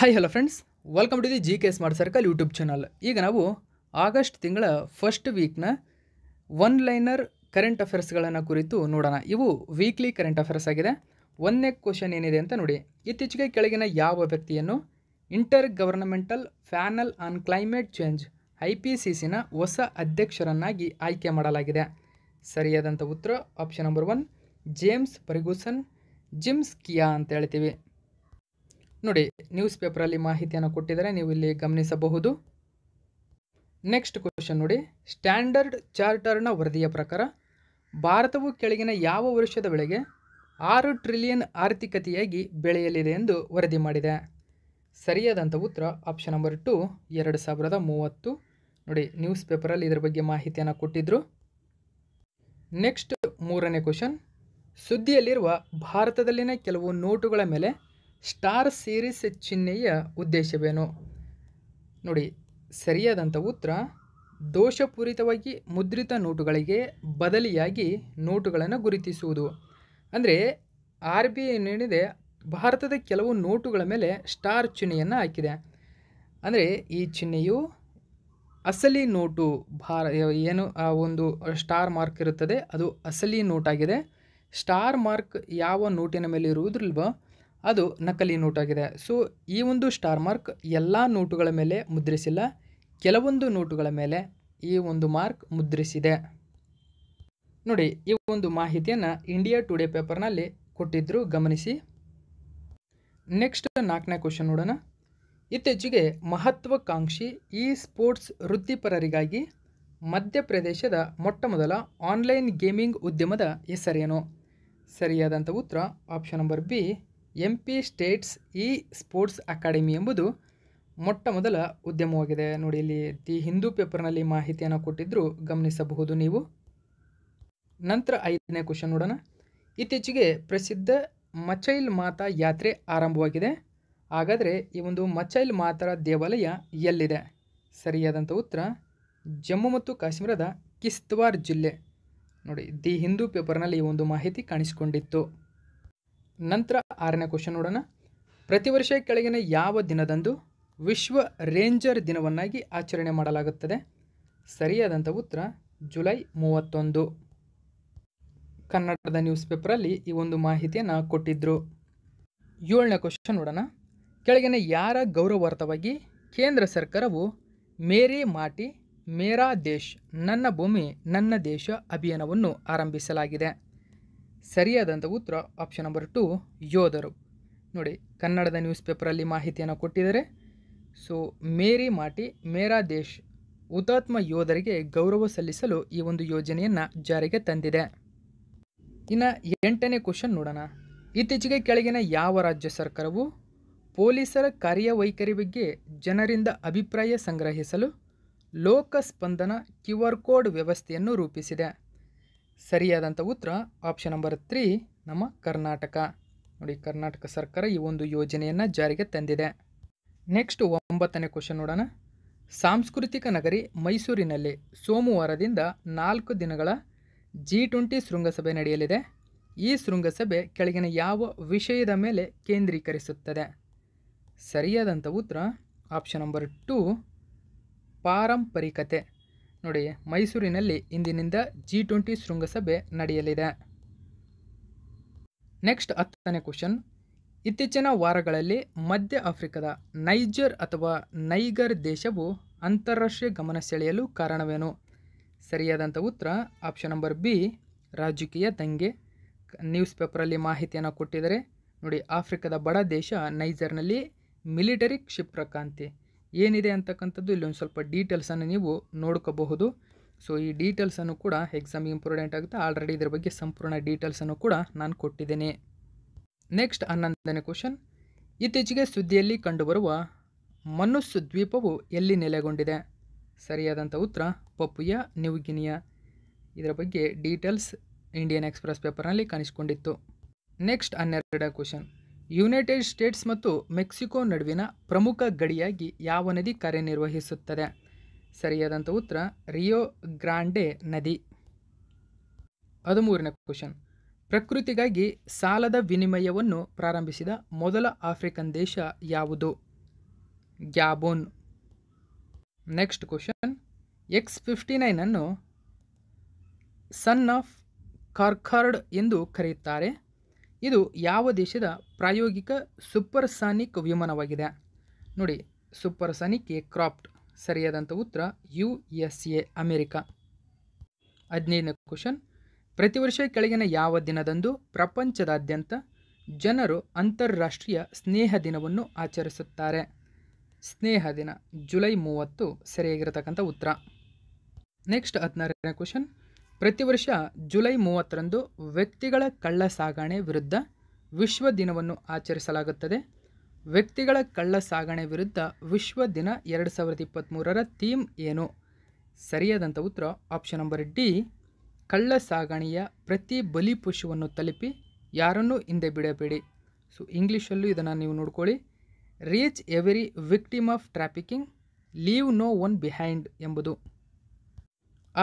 hi hello friends welcome to the G K S circle YouTube channel ಈಗ ನಾವು August ತಿಂಗಳ first ವೀಕ್ನ one liner current ಅಫೇರ್ಸ್ಗಳನ್ನು ಕುರಿತು ನೋಡೋಣ ಇವು ವೀಕ್ಲಿ ಕರೆಂಟ್ ಅಫೇರ್ಸ್ ಆಗಿದೆ ಒಂದನೇ ಕ್ವಶನ್ ಏನಿದೆ ಅಂತ ನೋಡಿ ಇತ್ತೀಚೆಗೆ ಕೆಳಗಿನ ಯಾವ ವ್ಯಕ್ತಿಯನ್ನು inter governmental panel on climate change I P C ಸಿನ ಹೊಸ ಅಧ್ಯಕ್ಷರನ್ನಾಗಿ ಆಯ್ಕೆ ಮಾಡಲಾಗಿದೆ ಸರಿಯಾದಂಥ ಉತ್ತರ ಆಪ್ಷನ್ ನಂಬರ್ ಒನ್ ಜೇಮ್ಸ್ ಪರಿಗೂಸನ್ ಜಿಮ್ಸ್ ಕಿಯಾ ಅಂತ ಹೇಳ್ತೀವಿ ನೋಡಿ ನ್ಯೂಸ್ ಪೇಪರಲ್ಲಿ ಮಾಹಿತಿಯನ್ನು ಕೊಟ್ಟಿದ್ದಾರೆ ನೀವು ಇಲ್ಲಿ ಗಮನಿಸಬಹುದು ನೆಕ್ಸ್ಟ್ ಕ್ವಶನ್ ನೋಡಿ ಸ್ಟ್ಯಾಂಡರ್ಡ್ ಚಾರ್ಟರ್ನ ವರದಿಯ ಪ್ರಕಾರ ಭಾರತವು ಕೆಳಗಿನ ಯಾವ ವರ್ಷದ ವೇಳೆಗೆ ಆರು ಟ್ರಿಲಿಯನ್ ಆರ್ಥಿಕತೆಯಾಗಿ ಬೆಳೆಯಲಿದೆ ಎಂದು ವರದಿ ಮಾಡಿದೆ ಸರಿಯಾದಂಥ ಉತ್ತರ ಆಪ್ಷನ್ ನಂಬರ್ ಟು ಎರಡು ಸಾವಿರದ ಮೂವತ್ತು ನೋಡಿ ನ್ಯೂಸ್ ಪೇಪರಲ್ಲಿ ಇದರ ಬಗ್ಗೆ ಮಾಹಿತಿಯನ್ನು ಕೊಟ್ಟಿದ್ದರು ನೆಕ್ಸ್ಟ್ ಮೂರನೇ ಕ್ವಶನ್ ಸುದ್ದಿಯಲ್ಲಿರುವ ಭಾರತದಲ್ಲಿನ ಕೆಲವು ನೋಟುಗಳ ಮೇಲೆ ಸ್ಟಾರ್ ಸೀರೀಸ್ ಚಿಹ್ನೆಯ ಉದ್ದೇಶವೇನು ನೋಡಿ ಸರಿಯಾದಂಥ ಉತ್ತರ ದೋಷಪೂರಿತವಾಗಿ ಮುದ್ರಿತ ನೋಟುಗಳಿಗೆ ಬದಲಿಯಾಗಿ ನೋಟುಗಳನ್ನು ಗುರುತಿಸುವುದು ಅಂದರೆ ಆರ್ ಬಿ ಐ ನೀಡಿದೆ ಭಾರತದ ಕೆಲವು ನೋಟುಗಳ ಮೇಲೆ ಸ್ಟಾರ್ ಚಿಹ್ನೆಯನ್ನು ಹಾಕಿದೆ ಅಂದರೆ ಈ ಚಿಹ್ನೆಯು ಅಸಲಿ ನೋಟು ಭಾರ ಏನು ಆ ಒಂದು ಸ್ಟಾರ್ ಮಾರ್ಕ್ ಇರುತ್ತದೆ ಅದು ಅಸಲಿ ನೋಟಾಗಿದೆ ಸ್ಟಾರ್ ಮಾರ್ಕ್ ಯಾವ ನೋಟಿನ ಮೇಲೆ ಇರುವುದಿಲ್ವೋ ಅದು ನಕಲಿ ನೋಟಾಗಿದೆ ಸೊ ಈ ಒಂದು ಸ್ಟಾರ್ ಮಾರ್ಕ್ ಎಲ್ಲ ನೋಟುಗಳ ಮೇಲೆ ಮುದ್ರಿಸಿಲ್ಲ ಕೆಲವೊಂದು ನೋಟುಗಳ ಮೇಲೆ ಈ ಒಂದು ಮಾರ್ಕ್ ಮುದ್ರಿಸಿದೆ ನೋಡಿ ಈ ಒಂದು ಮಾಹಿತಿಯನ್ನು ಇಂಡಿಯಾ ಟುಡೇ ಪೇಪರ್ನಲ್ಲಿ ಕೊಟ್ಟಿದ್ದರು ಗಮನಿಸಿ ನೆಕ್ಸ್ಟ್ ನಾಲ್ಕನೇ ಕ್ವಶನ್ ನೋಡೋಣ ಇತ್ತೀಚೆಗೆ ಮಹತ್ವಾಕಾಂಕ್ಷಿ ಈ ಸ್ಪೋರ್ಟ್ಸ್ ವೃತ್ತಿಪರರಿಗಾಗಿ ಮಧ್ಯಪ್ರದೇಶದ ಮೊಟ್ಟಮೊದಲ ಆನ್ಲೈನ್ ಗೇಮಿಂಗ್ ಉದ್ಯಮದ ಹೆಸರೇನು ಸರಿಯಾದಂಥ ಉತ್ತರ option number B M P states e sports academy ಎಂಬುದು ಮೊಟ್ಟ ಮೊದಲ ಉದ್ಯಮವಾಗಿದೆ ನೋಡಿ ಇಲ್ಲಿ ದಿ ಹಿಂದೂ ಪೇಪರ್ನಲ್ಲಿ ಮಾಹಿತಿಯನ್ನು ಕೊಟ್ಟಿದ್ದರೂ ಗಮನಿಸಬಹುದು ನೀವು ನಂತರ ಐದನೇ ಕ್ವಶನ್ ನೋಡೋಣ ಇತ್ತೀಚೆಗೆ ಪ್ರಸಿದ್ಧ ಮಚೈಲ್ ಮಾತಾ ಯಾತ್ರೆ ಆರಂಭವಾಗಿದೆ ಹಾಗಾದರೆ ಈ ಒಂದು ಮಚೈಲ್ ಮಾತರ ದೇವಾಲಯ ಎಲ್ಲಿದೆ ಸರಿಯಾದಂಥ ಉತ್ತರ ಜಮ್ಮು ಮತ್ತು ಕಾಶ್ಮೀರದ ಕಿಸ್ತ್ವಾರ್ ಜಿಲ್ಲೆ ನೋಡಿ ದಿ ಹಿಂದೂ ಪೇಪರ್ನಲ್ಲಿ ಈ ಒಂದು ಮಾಹಿತಿ ಕಾಣಿಸಿಕೊಂಡಿತ್ತು ನಂತರ ಆರನೇ ಕ್ವಶನ್ ನೋಡೋಣ ಪ್ರತಿ ವರ್ಷ ಕೆಳಗಿನ ಯಾವ ದಿನದಂದು ವಿಶ್ವ ರೇಂಜರ್ ದಿನವನ್ನಾಗಿ ಆಚರಣೆ ಮಾಡಲಾಗುತ್ತದೆ ಸರಿಯಾದಂಥ ಉತ್ತರ ಜುಲೈ ಮೂವತ್ತೊಂದು ಕನ್ನಡದ ನ್ಯೂಸ್ ಪೇಪರಲ್ಲಿ ಈ ಒಂದು ಮಾಹಿತಿಯನ್ನು ಕೊಟ್ಟಿದ್ದರು ಏಳನೇ ಕ್ವಶನ್ ನೋಡೋಣ ಕೆಳಗಿನ ಯಾರ ಗೌರವಾರ್ಥವಾಗಿ ಕೇಂದ್ರ ಸರ್ಕಾರವು ಮೇರಿ ಮಾಟಿ ಮೇರಾ ದೇಶ್ ನನ್ನ ಭೂಮಿ ನನ್ನ ದೇಶ ಅಭಿಯಾನವನ್ನು ಆರಂಭಿಸಲಾಗಿದೆ ಸರಿಯಾದಂಥ ಉತ್ತರ ಆಪ್ಷನ್ ನಂಬರ್ ಟು ಯೋಧರು ನೋಡಿ ಕನ್ನಡದ ನ್ಯೂಸ್ ಪೇಪರಲ್ಲಿ ಮಾಹಿತಿಯನ್ನು ಕೊಟ್ಟಿದ್ದಾರೆ ಸೊ ಮೇರಿ ಮಾಟಿ ಮೇರಾ ದೇಶ್ ಹುತಾತ್ಮ ಯೋಧರಿಗೆ ಗೌರವ ಸಲ್ಲಿಸಲು ಈ ಒಂದು ಯೋಜನೆಯನ್ನು ಜಾರಿಗೆ ತಂದಿದೆ ಇನ್ನು ಎಂಟನೇ ಕ್ವಶನ್ ನೋಡೋಣ ಇತ್ತೀಚೆಗೆ ಕೆಳಗಿನ ಯಾವ ರಾಜ್ಯ ಸರ್ಕಾರವು ಪೊಲೀಸರ ಕಾರ್ಯವೈಖರಿ ಬಗ್ಗೆ ಜನರಿಂದ ಅಭಿಪ್ರಾಯ ಸಂಗ್ರಹಿಸಲು ಲೋಕ ಕ್ಯೂ ಆರ್ ಕೋಡ್ ವ್ಯವಸ್ಥೆಯನ್ನು ರೂಪಿಸಿದೆ ಸರಿಯಾದಂಥ ಉತ್ತರ ಆಪ್ಷನ್ ನಂಬರ್ ತ್ರೀ ನಮ್ಮ ಕರ್ನಾಟಕ ನೋಡಿ ಕರ್ನಾಟಕ ಸರ್ಕಾರ ಈ ಒಂದು ಯೋಜನೆಯನ್ನು ಜಾರಿಗೆ ತಂದಿದೆ ನೆಕ್ಸ್ಟ್ ಒಂಬತ್ತನೇ ಕ್ವಶನ್ ನೋಡೋಣ ಸಾಂಸ್ಕೃತಿಕ ನಗರಿ ಮೈಸೂರಿನಲ್ಲಿ ಸೋಮವಾರದಿಂದ ನಾಲ್ಕು ದಿನಗಳ ಜಿ ಟ್ವೆಂಟಿ ಶೃಂಗಸಭೆ ನಡೆಯಲಿದೆ ಈ ಶೃಂಗಸಭೆ ಕೆಳಗಿನ ಯಾವ ವಿಷಯದ ಮೇಲೆ ಕೇಂದ್ರೀಕರಿಸುತ್ತದೆ ಸರಿಯಾದಂಥ ಉತ್ತರ ಆಪ್ಷನ್ ನಂಬರ್ ಟು ಪಾರಂಪರಿಕತೆ ನೋಡಿ ಮೈಸೂರಿನಲ್ಲಿ ಇಂದಿನಿಂದ ಜಿ ಟ್ವೆಂಟಿ ಶೃಂಗಸಭೆ ನಡೆಯಲಿದೆ ನೆಕ್ಸ್ಟ್ ಹತ್ತನೇ ಕ್ವಶನ್ ಇತ್ತೀಚಿನ ವಾರಗಳಲ್ಲಿ ಮಧ್ಯ ಆಫ್ರಿಕಾದ ನೈಜರ್ ಅಥವಾ ನೈಗರ್ ದೇಶವು ಅಂತಾರಾಷ್ಟ್ರೀಯ ಗಮನ ಸೆಳೆಯಲು ಕಾರಣವೇನು ಸರಿಯಾದಂಥ ಉತ್ತರ ಆಪ್ಷನ್ ನಂಬರ್ ಬಿ ರಾಜಕೀಯ ದಂಗೆ ನ್ಯೂಸ್ ಪೇಪರಲ್ಲಿ ಮಾಹಿತಿಯನ್ನು ಕೊಟ್ಟಿದ್ದಾರೆ ನೋಡಿ ಆಫ್ರಿಕಾದ ಬಡ ದೇಶ ನೈಜರ್ನಲ್ಲಿ ಮಿಲಿಟರಿ ಕ್ಷಿಪ್ರಕಾಂತಿ ಏನಿದೆ ಅಂತಕ್ಕಂಥದ್ದು ಇಲ್ಲೊಂದು ಸ್ವಲ್ಪ ಡೀಟೇಲ್ಸನ್ನು ನೀವು ನೋಡ್ಕೋಬಹುದು ಸೊ ಈ ಡೀಟೇಲ್ಸನ್ನು ಕೂಡ ಎಕ್ಸಾಮ್ ಇಂಪಾರ್ಟೆಂಟ್ ಆಗುತ್ತೆ ಆಲ್ರೆಡಿ ಇದರ ಬಗ್ಗೆ ಸಂಪೂರ್ಣ ಡೀಟೇಲ್ಸನ್ನು ಕೂಡ ನಾನು ಕೊಟ್ಟಿದ್ದೇನೆ ನೆಕ್ಸ್ಟ್ ಹನ್ನೊಂದನೇ ಕ್ವಶನ್ ಇತ್ತೀಚೆಗೆ ಸುದ್ದಿಯಲ್ಲಿ ಕಂಡುಬರುವ ಮನುಸ್ಸು ದ್ವೀಪವು ಎಲ್ಲಿ ನೆಲೆಗೊಂಡಿದೆ ಸರಿಯಾದಂಥ ಉತ್ತರ ಪಪ್ಪುಯ ನ್ಯೂಗಿನಿಯ ಇದರ ಬಗ್ಗೆ ಡೀಟೇಲ್ಸ್ ಇಂಡಿಯನ್ ಎಕ್ಸ್ಪ್ರೆಸ್ ಪೇಪರ್ನಲ್ಲಿ ಕಾಣಿಸಿಕೊಂಡಿತ್ತು ನೆಕ್ಸ್ಟ್ ಹನ್ನೆರಡ ಕ್ವಶನ್ ಯುನೈಟೆಡ್ ಸ್ಟೇಟ್ಸ್ ಮತ್ತು ಮೆಕ್ಸಿಕೋ ನಡುವಿನ ಪ್ರಮುಖ ಗಡಿಯಾಗಿ ಯಾವ ನದಿ ಕಾರ್ಯನಿರ್ವಹಿಸುತ್ತದೆ ಸರಿಯಾದಂಥ ಉತ್ತರ ರಿಯೋ ಗ್ರಾಂಡೆ ನದಿ ಹದಿಮೂರನೇ ಕ್ವಶನ್ ಪ್ರಕೃತಿಗಾಗಿ ಸಾಲದ ವಿನಿಮಯವನ್ನು ಪ್ರಾರಂಭಿಸಿದ ಮೊದಲ ಆಫ್ರಿಕನ್ ದೇಶ ಯಾವುದು Gabon next question X fifty ನೈನನ್ನು ಸನ್ ಆಫ್ ಕಾರ್ಖಾರ್ಡ್ ಎಂದು ಕರೆಯುತ್ತಾರೆ ಇದು ಯಾವ ದೇಶದ ಪ್ರಾಯೋಗಿಕ ಸೂಪರ್ಸಾನಿಕ್ ವಿಮಾನವಾಗಿದೆ ನೋಡಿ ಸೂಪರ್ಸಾನಿಕ್ ಎ ಕ್ರಾಫ್ಟ್ ಸರಿಯಾದಂಥ ಉತ್ತರ ಯು ಎಸ್ ಎ ಅಮೆರಿಕ ಹದಿನೈದನೇ ಕ್ವಶನ್ ಪ್ರತಿ ವರ್ಷ ಕೆಳಗಿನ ಯಾವ ದಿನದಂದು ಪ್ರಪಂಚದಾದ್ಯಂತ ಜನರು ಅಂತಾರಾಷ್ಟ್ರೀಯ ಸ್ನೇಹ ದಿನವನ್ನು ಆಚರಿಸುತ್ತಾರೆ ಸ್ನೇಹ ದಿನ ಜುಲೈ ಮೂವತ್ತು ಸರಿಯಾಗಿರತಕ್ಕಂಥ ಉತ್ತರ ನೆಕ್ಸ್ಟ್ ಹದಿನಾರನೇ ಕ್ವಶನ್ ಪ್ರತಿ ವರ್ಷ ಜುಲೈ ಮೂವತ್ತರಂದು ವ್ಯಕ್ತಿಗಳ ಕಳ್ಳ ಸಾಗಣೆ ವಿರುದ್ಧ ವಿಶ್ವ ದಿನವನ್ನು ಆಚರಿಸಲಾಗುತ್ತದೆ ವ್ಯಕ್ತಿಗಳ ಕಳ್ಳ ಸಾಗಣೆ ವಿರುದ್ಧ ವಿಶ್ವ ದಿನ ಎರಡು ಸಾವಿರದ ಇಪ್ಪತ್ತ್ಮೂರರ ಥೀಮ್ ಏನು ಸರಿಯಾದಂಥ ಉತ್ತರ ಆಪ್ಷನ್ ನಂಬರ್ ಡಿ ಕಳ್ಳ ಸಾಗಣೆಯ ಪ್ರತಿ ಬಲಿ ಪುಶುವನ್ನು ತಲುಪಿ ಯಾರನ್ನೂ ಹಿಂದೆ ಬಿಡಬೇಡಿ ಸೊ ಇಂಗ್ಲೀಷಲ್ಲೂ ಇದನ್ನು ನೀವು ನೋಡ್ಕೊಳ್ಳಿ reach every victim of trafficking leave no one behind ಎಂಬುದು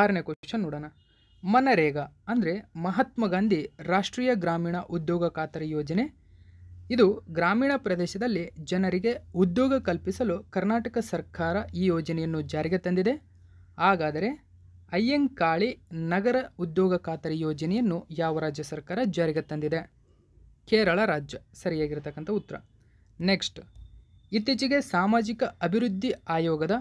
ಆರನೇ ಕ್ವಶನ್ ನೋಡೋಣ ಮನರೇಗಾ ಅಂದರೆ ಮಹಾತ್ಮ ಗಾಂಧಿ ರಾಷ್ಟ್ರೀಯ ಗ್ರಾಮೀಣ ಉದ್ಯೋಗ ಖಾತರಿ ಯೋಜನೆ ಇದು ಗ್ರಾಮೀಣ ಪ್ರದೇಶದಲ್ಲಿ ಜನರಿಗೆ ಉದ್ಯೋಗ ಕಲ್ಪಿಸಲು ಕರ್ನಾಟಕ ಸರ್ಕಾರ ಈ ಯೋಜನೆಯನ್ನು ಜಾರಿಗೆ ತಂದಿದೆ ಹಾಗಾದರೆ ಅಯ್ಯಂಕಾಳಿ ನಗರ ಉದ್ಯೋಗ ಖಾತರಿ ಯೋಜನೆಯನ್ನು ಯಾವ ರಾಜ್ಯ ಸರ್ಕಾರ ಜಾರಿಗೆ ತಂದಿದೆ ಕೇರಳ ರಾಜ್ಯ ಸರಿಯಾಗಿರತಕ್ಕಂಥ ಉತ್ತರ ನೆಕ್ಸ್ಟ್ ಇತ್ತೀಚೆಗೆ ಸಾಮಾಜಿಕ ಅಭಿವೃದ್ಧಿ ಆಯೋಗದ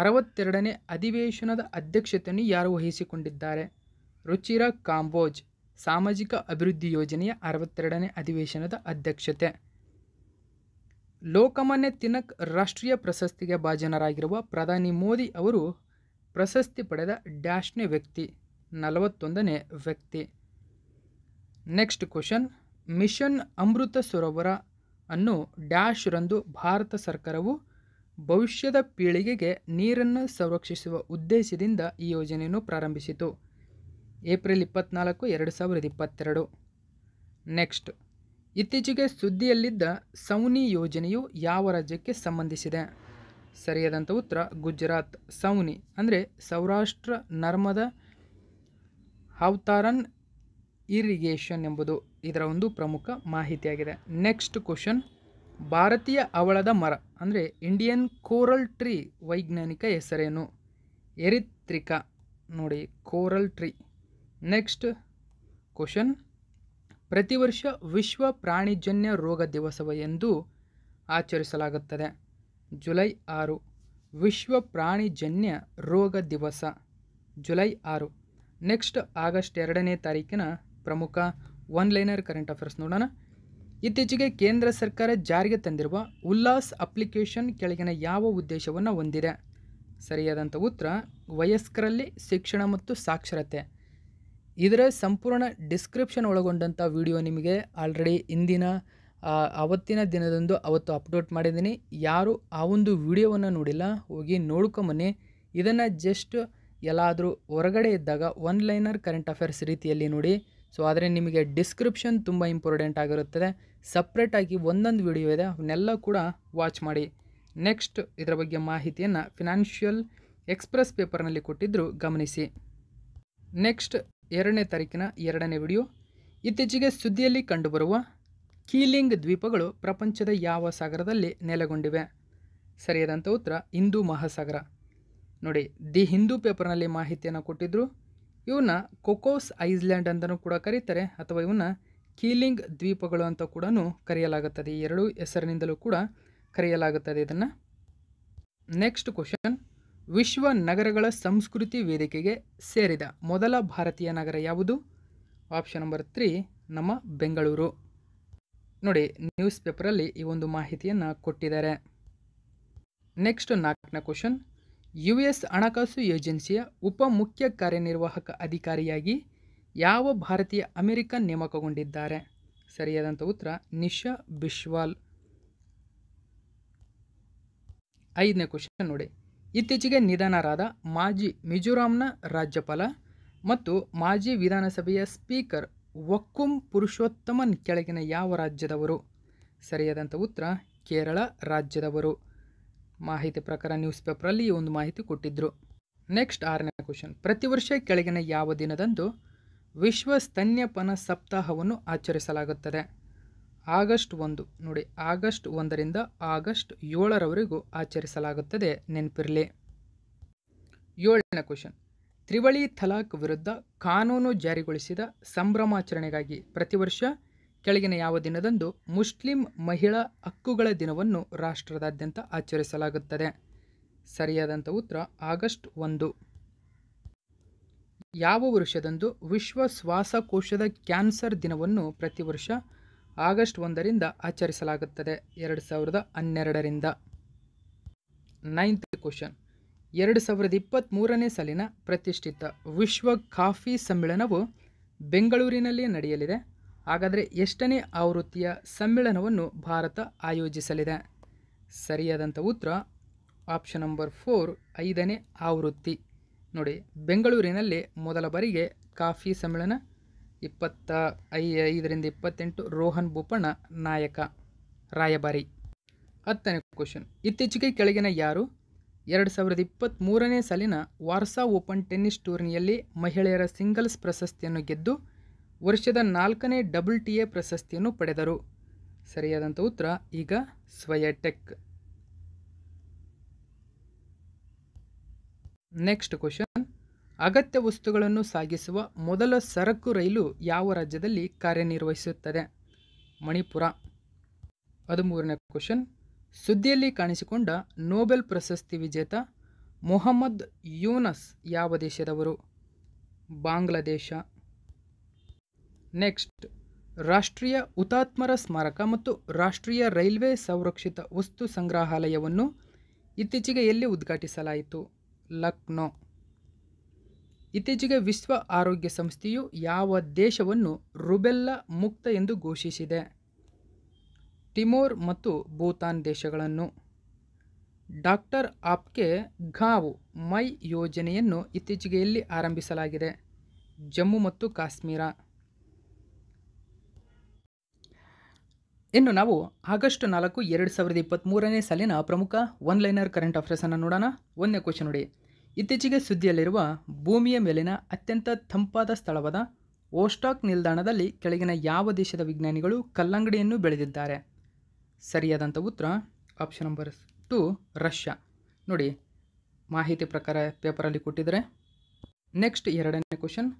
ಅರವತ್ತೆರಡನೇ ಅಧಿವೇಶನದ ಅಧ್ಯಕ್ಷತೆಯನ್ನು ಯಾರು ವಹಿಸಿಕೊಂಡಿದ್ದಾರೆ ರುಚಿರ ಕಾಂಬೋಜ್ ಸಾಮಾಜಿಕ ಅಭಿವೃದ್ಧಿ ಯೋಜನೆಯ ಅರವತ್ತೆರಡನೇ ಅಧಿವೇಶನದ ಅಧ್ಯಕ್ಷತೆ ಲೋಕಮಾನ್ಯ ತಿನಕ್ ರಾಷ್ಟ್ರೀಯ ಪ್ರಶಸ್ತಿಗೆ ಭಾಜನರಾಗಿರುವ ಪ್ರಧಾನಿ ಮೋದಿ ಅವರು ಪ್ರಶಸ್ತಿ ಪಡೆದ ಡ್ಯಾಶ್ನೇ ವ್ಯಕ್ತಿ ನಲವತ್ತೊಂದನೇ ವ್ಯಕ್ತಿ ನೆಕ್ಸ್ಟ್ ಕ್ವಶನ್ ಮಿಷನ್ ಅಮೃತ ಸರೋವರ ಅನ್ನು ಡ್ಯಾಶ್ ರಂದು ಭಾರತ ಸರ್ಕಾರವು ಭವಿಷ್ಯದ ಪೀಳಿಗೆಗೆ ನೀರನ್ನು ಸಂರಕ್ಷಿಸುವ ಉದ್ದೇಶದಿಂದ ಈ ಯೋಜನೆಯನ್ನು ಪ್ರಾರಂಭಿಸಿತು ಏಪ್ರಿಲ್ ಇಪ್ಪತ್ನಾಲ್ಕು ಎರಡು ಸಾವಿರದ ಇಪ್ಪತ್ತೆರಡು ನೆಕ್ಸ್ಟ್ ಇತ್ತೀಚೆಗೆ ಸುದ್ದಿಯಲ್ಲಿದ್ದ ಸೌನಿ ಯೋಜನೆಯು ಯಾವ ರಾಜ್ಯಕ್ಕೆ ಸಂಬಂಧಿಸಿದೆ ಸರಿಯಾದಂಥ ಉತ್ತರ ಗುಜರಾತ್ ಸೌನಿ ಅಂದರೆ ಸೌರಾಷ್ಟ್ರ ನರ್ಮದ ಅವತಾರನ್ ಇರಿಗೇಷನ್ ಎಂಬುದು ಇದರ ಒಂದು ಪ್ರಮುಖ ಮಾಹಿತಿಯಾಗಿದೆ ನೆಕ್ಸ್ಟ್ ಕ್ವಶನ್ ಭಾರತೀಯ ಅವಳದ ಮರ ಅಂದರೆ ಇಂಡಿಯನ್ ಕೋರಲ್ ಟ್ರೀ ವೈಜ್ಞಾನಿಕ ಹೆಸರೇನು ಎರಿತ್ರಿಕಾ ನೋಡಿ ಕೋರಲ್ ಟ್ರೀ ನೆಕ್ಸ್ಟ್ ಕ್ವಶನ್ ಪ್ರತಿ ವರ್ಷ ವಿಶ್ವ ಪ್ರಾಣಿಜನ್ಯ ರೋಗ ದಿವಸವ ಎಂದು ಆಚರಿಸಲಾಗುತ್ತದೆ ಜುಲೈ ಆರು ವಿಶ್ವ ಪ್ರಾಣಿಜನ್ಯ ರೋಗ ದಿವಸ ಜುಲೈ ಆರು ನೆಕ್ಸ್ಟ್ ಆಗಸ್ಟ್ ಎರಡನೇ ತಾರೀಕಿನ ಪ್ರಮುಖ ಒನ್ ಲೈನರ್ ಕರೆಂಟ್ ಅಫೇರ್ಸ್ ನೋಡೋಣ ಇತ್ತೀಚೆಗೆ ಕೇಂದ್ರ ಸರ್ಕಾರ ಜಾರಿಗೆ ತಂದಿರುವ ಉಲ್ಲಾಸ್ ಅಪ್ಲಿಕೇಶನ್ ಕೆಳಗಿನ ಯಾವ ಉದ್ದೇಶವನ್ನು ಹೊಂದಿದೆ ಸರಿಯಾದಂಥ ಉತ್ತರ ವಯಸ್ಕರಲ್ಲಿ ಶಿಕ್ಷಣ ಮತ್ತು ಸಾಕ್ಷರತೆ ಇದರ ಸಂಪೂರ್ಣ ಡಿಸ್ಕ್ರಿಪ್ಷನ್ ಒಳಗೊಂಡಂಥ ವಿಡಿಯೋ ನಿಮಗೆ ಆಲ್ರೆಡಿ ಇಂದಿನ ಅವತ್ತಿನ ದಿನದಂದು ಅವತ್ತು ಅಪ್ಡೇಟ್ ಮಾಡಿದ್ದೀನಿ ಯಾರು ಆ ಒಂದು ವಿಡಿಯೋವನ್ನು ನೋಡಿಲ್ಲ ಹೋಗಿ ನೋಡ್ಕೊಂಬನ್ನಿ ಇದನ್ನು ಜಸ್ಟ್ ಎಲ್ಲಾದರೂ ಹೊರಗಡೆ ಇದ್ದಾಗ ಒನ್ ಲೈನರ್ ಕರೆಂಟ್ ಅಫೇರ್ಸ್ ರೀತಿಯಲ್ಲಿ ನೋಡಿ ಸೊ ಆದರೆ ನಿಮಗೆ ಡಿಸ್ಕ್ರಿಪ್ಷನ್ ತುಂಬ ಇಂಪಾರ್ಟೆಂಟ್ ಆಗಿರುತ್ತದೆ ಸಪ್ರೇಟಾಗಿ ಒಂದೊಂದು ವಿಡಿಯೋ ಇದೆ ಅವನ್ನೆಲ್ಲ ಕೂಡ ವಾಚ್ ಮಾಡಿ ನೆಕ್ಸ್ಟ್ ಇದರ ಬಗ್ಗೆ ಮಾಹಿತಿಯನ್ನು ಫಿನಾನ್ಷಿಯಲ್ ಎಕ್ಸ್ಪ್ರೆಸ್ ಪೇಪರ್ನಲ್ಲಿ ಕೊಟ್ಟಿದ್ದರೂ ಗಮನಿಸಿ ನೆಕ್ಸ್ಟ್ ಎರಡನೇ ತಾರೀಕಿನ ಎರಡನೇ ವಿಡಿಯೋ ಇತ್ತೀಚೆಗೆ ಸುದ್ದಿಯಲ್ಲಿ ಕಂಡುಬರುವ ಕೀಲಿಂಗ್ ದ್ವೀಪಗಳು ಪ್ರಪಂಚದ ಯಾವ ಸಾಗರದಲ್ಲಿ ನೆಲೆಗೊಂಡಿವೆ ಸರಿಯಾದಂಥ ಉತ್ತರ ಹಿಂದೂ ಮಹಾಸಾಗರ ನೋಡಿ ದಿ ಹಿಂದೂ ಪೇಪರ್ನಲ್ಲಿ ಮಾಹಿತಿಯನ್ನು ಕೊಟ್ಟಿದ್ದರು ಇವನ್ನ ಕೊಕೋಸ್ ಐಸ್ಲ್ಯಾಂಡ್ ಅಂತಲೂ ಕೂಡ ಕರೀತಾರೆ ಅಥವಾ ಇವನ್ನ ಕೀಲಿಂಗ್ ದ್ವೀಪಗಳು ಅಂತ ಕೂಡ ಕರೆಯಲಾಗುತ್ತದೆ ಈ ಎರಡೂ ಹೆಸರಿನಿಂದಲೂ ಕೂಡ ಕರೆಯಲಾಗುತ್ತದೆ ಇದನ್ನು ನೆಕ್ಸ್ಟ್ ಕ್ವಶನ್ ವಿಶ್ವ ನಗರಗಳ ಸಂಸ್ಕೃತಿ ವೇದಿಕೆಗೆ ಸೇರಿದ ಮೊದಲ ಭಾರತೀಯ ನಗರ ಯಾವುದು ಆಪ್ಷನ್ ನಂಬರ್ ತ್ರೀ ನಮ್ಮ ಬೆಂಗಳೂರು ನೋಡಿ ನ್ಯೂಸ್ ಪೇಪರಲ್ಲಿ ಈ ಒಂದು ಮಾಹಿತಿಯನ್ನು ಕೊಟ್ಟಿದ್ದಾರೆ ನೆಕ್ಸ್ಟ್ ನಾಲ್ಕನೇ ಕ್ವಶನ್ ಯು ಎಸ್ ಹಣಕಾಸು ಏಜೆನ್ಸಿಯ ಉಪ ಮುಖ್ಯ ಕಾರ್ಯನಿರ್ವಾಹಕ ಅಧಿಕಾರಿಯಾಗಿ ಯಾವ ಭಾರತೀಯ ಅಮೆರಿಕನ್ ನೇಮಕಗೊಂಡಿದ್ದಾರೆ ಸರಿಯಾದಂಥ ಉತ್ತರ ನಿಶಾ ಬಿಶ್ವಾಲ್ ಐದನೇ ಕ್ವಶನ್ ನೋಡಿ ಇತ್ತೀಚೆಗೆ ನಿಧನರಾದ ಮಾಜಿ ಮಿಜೋರಾಂನ ರಾಜ್ಯಪಾಲ ಮತ್ತು ಮಾಜಿ ವಿಧಾನಸಭೆಯ ಸ್ಪೀಕರ್ ಒಕ್ಕುಂ ಪುರುಷೋತ್ತಮನ್ ಕೆಳಗಿನ ಯಾವ ರಾಜ್ಯದವರು ಸರಿಯಾದಂಥ ಉತ್ತರ ಕೇರಳ ರಾಜ್ಯದವರು ಮಾಹಿತಿ ಪ್ರಕಾರ ನ್ಯೂಸ್ ಪೇಪರಲ್ಲಿ ಒಂದು ಮಾಹಿತಿ ಕೊಟ್ಟಿದ್ದರು ನೆಕ್ಸ್ಟ್ ಆರನೇ ಕ್ವಶನ್ ಪ್ರತಿ ವರ್ಷ ಕೆಳಗಿನ ಯಾವ ದಿನದಂದು ವಿಶ್ವ ಸ್ತನ್ಯಪನ ಸಪ್ತಾಹವನ್ನು ಆಚರಿಸಲಾಗುತ್ತದೆ ಆಗಸ್ಟ್ ಒಂದು ನೋಡಿ ಆಗಸ್ಟ್ ಒಂದರಿಂದ ಆಗಸ್ಟ್ ಏಳರವರೆಗೂ ಆಚರಿಸಲಾಗುತ್ತದೆ ನೆನಪಿರಲಿ ಏಳನೇ ಕ್ವಶನ್ ತ್ರಿವಳಿ ತಲಾಖ್ ವಿರುದ್ಧ ಕಾನೂನು ಜಾರಿಗೊಳಿಸಿದ ಸಂಭ್ರಮಾಚರಣೆಗಾಗಿ ಪ್ರತಿ ವರ್ಷ ಕೆಳಗಿನ ಯಾವ ದಿನದಂದು ಮುಸ್ಲಿಂ ಮಹಿಳಾ ಹಕ್ಕುಗಳ ದಿನವನ್ನು ರಾಷ್ಟ್ರದಾದ್ಯಂತ ಆಚರಿಸಲಾಗುತ್ತದೆ ಸರಿಯಾದಂಥ ಉತ್ತರ ಆಗಸ್ಟ್ ಒಂದು ಯಾವ ವರ್ಷದಂದು ವಿಶ್ವ ಶ್ವಾಸಕೋಶದ ಕ್ಯಾನ್ಸರ್ ದಿನವನ್ನು ಪ್ರತಿ ವರ್ಷ ಆಗಸ್ಟ್ ಒಂದರಿಂದ ಆಚರಿಸಲಾಗುತ್ತದೆ ಎರಡು ಸಾವಿರದ ಹನ್ನೆರಡರಿಂದ ನೈನ್ತ್ ಕ್ವಶನ್ ಎರಡು ಸಾವಿರದ ಇಪ್ಪತ್ತ್ಮೂರನೇ ಸಾಲಿನ ಪ್ರತಿಷ್ಠಿತ ವಿಶ್ವ ಕಾಫಿ ಸಮ್ಮೇಳನವು ಬೆಂಗಳೂರಿನಲ್ಲಿ ನಡೆಯಲಿದೆ ಹಾಗಾದರೆ ಎಷ್ಟನೇ ಆವೃತ್ತಿಯ ಸಮ್ಮೇಳನವನ್ನು ಭಾರತ ಆಯೋಜಿಸಲಿದೆ ಸರಿಯಾದಂಥ ಉತ್ತರ ಆಪ್ಷನ್ ನಂಬರ್ ಫೋರ್ ಐದನೇ ಆವೃತ್ತಿ ನೋಡಿ ಬೆಂಗಳೂರಿನಲ್ಲಿ ಮೊದಲ ಬಾರಿಗೆ ಕಾಫಿ ಸಮ್ಮೇಳನ ಇಪ್ಪತ್ತ ಐ ಐದರಿಂದ ಇಪ್ಪತ್ತೆಂಟು ರೋಹನ್ ಬೋಪಣ್ಣ ನಾಯಕ ರಾಯಭಾರಿ ಹತ್ತನೇ ಕ್ವಶನ್ ಇತ್ತೀಚೆಗೆ ಕೆಳಗಿನ ಯಾರು ಎರಡು ಸಾವಿರದ ಇಪ್ಪತ್ತ್ಮೂರನೇ ಸಾಲಿನ ವಾರ್ಸಾ ಓಪನ್ ಟೆನ್ನಿಸ್ ಟೂರ್ನಿಯಲ್ಲಿ ಮಹಿಳೆಯರ ಸಿಂಗಲ್ಸ್ ಪ್ರಶಸ್ತಿಯನ್ನು ಗೆದ್ದು ವರ್ಷದ ನಾಲ್ಕನೇ ಡಬಲ್ ಟಿ ಎ ಪ್ರಶಸ್ತಿಯನ್ನು ಪಡೆದರು ಸರಿಯಾದಂಥ ಉತ್ತರ ಈಗ ಸ್ವಯಟೆಕ್ ನೆಕ್ಸ್ಟ್ ಕ್ವಶನ್ ಅಗತ್ಯ ವಸ್ತುಗಳನ್ನು ಸಾಗಿಸುವ ಮೊದಲ ಸರಕು ರೈಲು ಯಾವ ರಾಜ್ಯದಲ್ಲಿ ಕಾರ್ಯನಿರ್ವಹಿಸುತ್ತದೆ ಮಣಿಪುರ ಹದಿಮೂರನೇ ಕ್ವಶನ್ ಸುದ್ದಿಯಲ್ಲಿ ಕಾಣಿಸಿಕೊಂಡ ನೋಬೆಲ್ ಪ್ರಶಸ್ತಿ ವಿಜೇತ ಮೊಹಮ್ಮದ್ ಯೂನಸ್ ಯಾವ ದೇಶದವರು ಬಾಂಗ್ಲಾದೇಶ ನೆಕ್ಸ್ಟ್ ರಾಷ್ಟ್ರೀಯ ಹುತಾತ್ಮರ ಸ್ಮಾರಕ ಮತ್ತು ರಾಷ್ಟ್ರೀಯ ರೈಲ್ವೆ ಸಂರಕ್ಷಿತ ವಸ್ತು ಸಂಗ್ರಹಾಲಯವನ್ನು ಇತ್ತೀಚೆಗೆ ಎಲ್ಲಿ ಉದ್ಘಾಟಿಸಲಾಯಿತು ಲಕ್ನೋ ಇತ್ತೀಚೆಗೆ ವಿಶ್ವ ಆರೋಗ್ಯ ಸಂಸ್ಥೆಯು ಯಾವ ದೇಶವನ್ನು ರುಬೆಲ್ಲ ಮುಕ್ತ ಎಂದು ಘೋಷಿಸಿದೆ ಟಿಮೋರ್ ಮತ್ತು ಭೂತಾನ್ ದೇಶಗಳನ್ನು ಡಾಕ್ಟರ್ ಆಪ್ಕೆ ಘಾವು ಮೈ ಯೋಜನೆಯನ್ನು ಇತ್ತೀಚೆಗೆ ಎಲ್ಲಿ ಆರಂಭಿಸಲಾಗಿದೆ ಜಮ್ಮು ಮತ್ತು ಕಾಶ್ಮೀರ ಇನ್ನು ನಾವು ಆಗಸ್ಟ್ ನಾಲ್ಕು ಎರಡು ಸಾವಿರದ ಇಪ್ಪತ್ತ್ಮೂರನೇ ಸಾಲಿನ ಪ್ರಮುಖ ಒನ್ಲೈನರ್ ಕರೆಂಟ್ ಅಫೇರ್ಸನ್ನು ನೋಡೋಣ ಒಂದನೇ ಕ್ವಶನ್ ನೋಡಿ ಇತ್ತೀಚೆಗೆ ಸುದ್ದಿಯಲ್ಲಿರುವ ಭೂಮಿಯ ಮೇಲಿನ ಅತ್ಯಂತ ತಂಪಾದ ಸ್ಥಳವಾದ ಓಸ್ಟಾಕ್ ನಿಲ್ದಾಣದಲ್ಲಿ ಕೆಳಗಿನ ಯಾವ ದೇಶದ ವಿಜ್ಞಾನಿಗಳು ಕಲ್ಲಂಗಡಿಯನ್ನು ಬೆಳೆದಿದ್ದಾರೆ ಸರಿಯಾದಂಥ ಉತ್ತರ ಆಪ್ಷನ್ ನಂಬರ್ ಟು ರಷ್ಯಾ ನೋಡಿ ಮಾಹಿತಿ ಪ್ರಕಾರ ಪೇಪರಲ್ಲಿ ಕೊಟ್ಟಿದ್ದಾರೆ ನೆಕ್ಸ್ಟ್ ಎರಡನೇ ಕ್ವಶನ್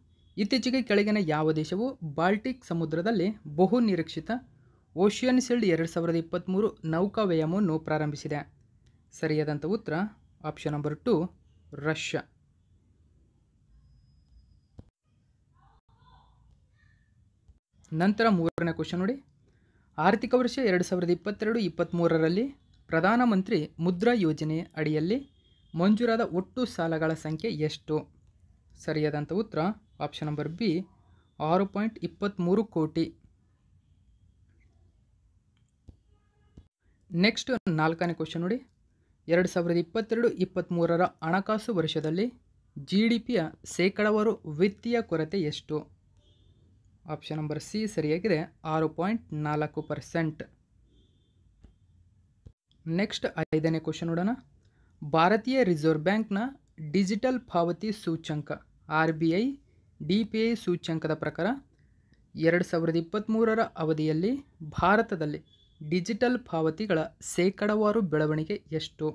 ಇತ್ತೀಚೆಗೆ ಕೆಳಗಿನ ಯಾವ ದೇಶವು ಬಾಲ್ಟಿಕ್ ಸಮುದ್ರದಲ್ಲಿ ಬಹು ನಿರೀಕ್ಷಿತ ಓಷಿಯನ್ ಎರಡು ಸಾವಿರದ ಇಪ್ಪತ್ತ್ಮೂರು ನೌಕಾ ವ್ಯಾಯಾಮವನ್ನು ಪ್ರಾರಂಭಿಸಿದೆ ಸರಿಯಾದಂಥ ಉತ್ತರ ಆಪ್ಷನ್ ನಂಬರ್ ಟು ರಷ್ಯಾ ನಂತರ ಮೂರನೇ ಕ್ವಶನ್ ನೋಡಿ ಆರ್ಥಿಕ ವರ್ಷ ಎರಡು ಸಾವಿರದ ಇಪ್ಪತ್ತೆರಡು ಇಪ್ಪತ್ತ್ಮೂರರಲ್ಲಿ ಪ್ರಧಾನಮಂತ್ರಿ ಮುದ್ರಾ ಯೋಜನೆ ಅಡಿಯಲ್ಲಿ ಮಂಜೂರಾದ ಒಟ್ಟು ಸಾಲಗಳ ಸಂಖ್ಯೆ ಎಷ್ಟು ಸರಿಯಾದಂಥ ಉತ್ತರ ಆಪ್ಷನ್ ನಂಬರ್ ಬಿ ಆರು ಪಾಯಿಂಟ್ ಇಪ್ಪತ್ತ್ಮೂರು ಕೋಟಿ ನೆಕ್ಸ್ಟ್ ನಾಲ್ಕನೇ ಕ್ವಶನ್ ನೋಡಿ ಎರಡು ಸಾವಿರದ ಇಪ್ಪತ್ತೆರಡು ಇಪ್ಪತ್ತ್ಮೂರರ ಹಣಕಾಸು ವರ್ಷದಲ್ಲಿ ಜಿ ಡಿ ಪಿಯ ಶೇಕಡಾವಾರು ವಿತ್ತೀಯ ಕೊರತೆ ಎಷ್ಟು ಆಪ್ಷನ್ ನಂಬರ್ ಸಿ ಸರಿಯಾಗಿದೆ ಆರು ಪಾಯಿಂಟ್ ನಾಲ್ಕು ಪರ್ಸೆಂಟ್ ನೆಕ್ಸ್ಟ್ ಐದನೇ ಕ್ವಶನ್ ನೋಡೋಣ ಭಾರತೀಯ ರಿಸರ್ವ್ ಬ್ಯಾಂಕ್ನ ಡಿಜಿಟಲ್ ಪಾವತಿ ಸೂಚ್ಯಂಕ R B I D P I ಸೂಚ್ಯಂಕದ ಪ್ರಕಾರ ಎರಡು ಸಾವಿರದ ಇಪ್ಪತ್ತ್ಮೂರರ ಅವಧಿಯಲ್ಲಿ ಭಾರತದಲ್ಲಿ ಡಿಜಿಟಲ್ ಪಾವತಿಗಳ ಶೇಕಡವಾರು ಬೆಳವಣಿಗೆ ಎಷ್ಟು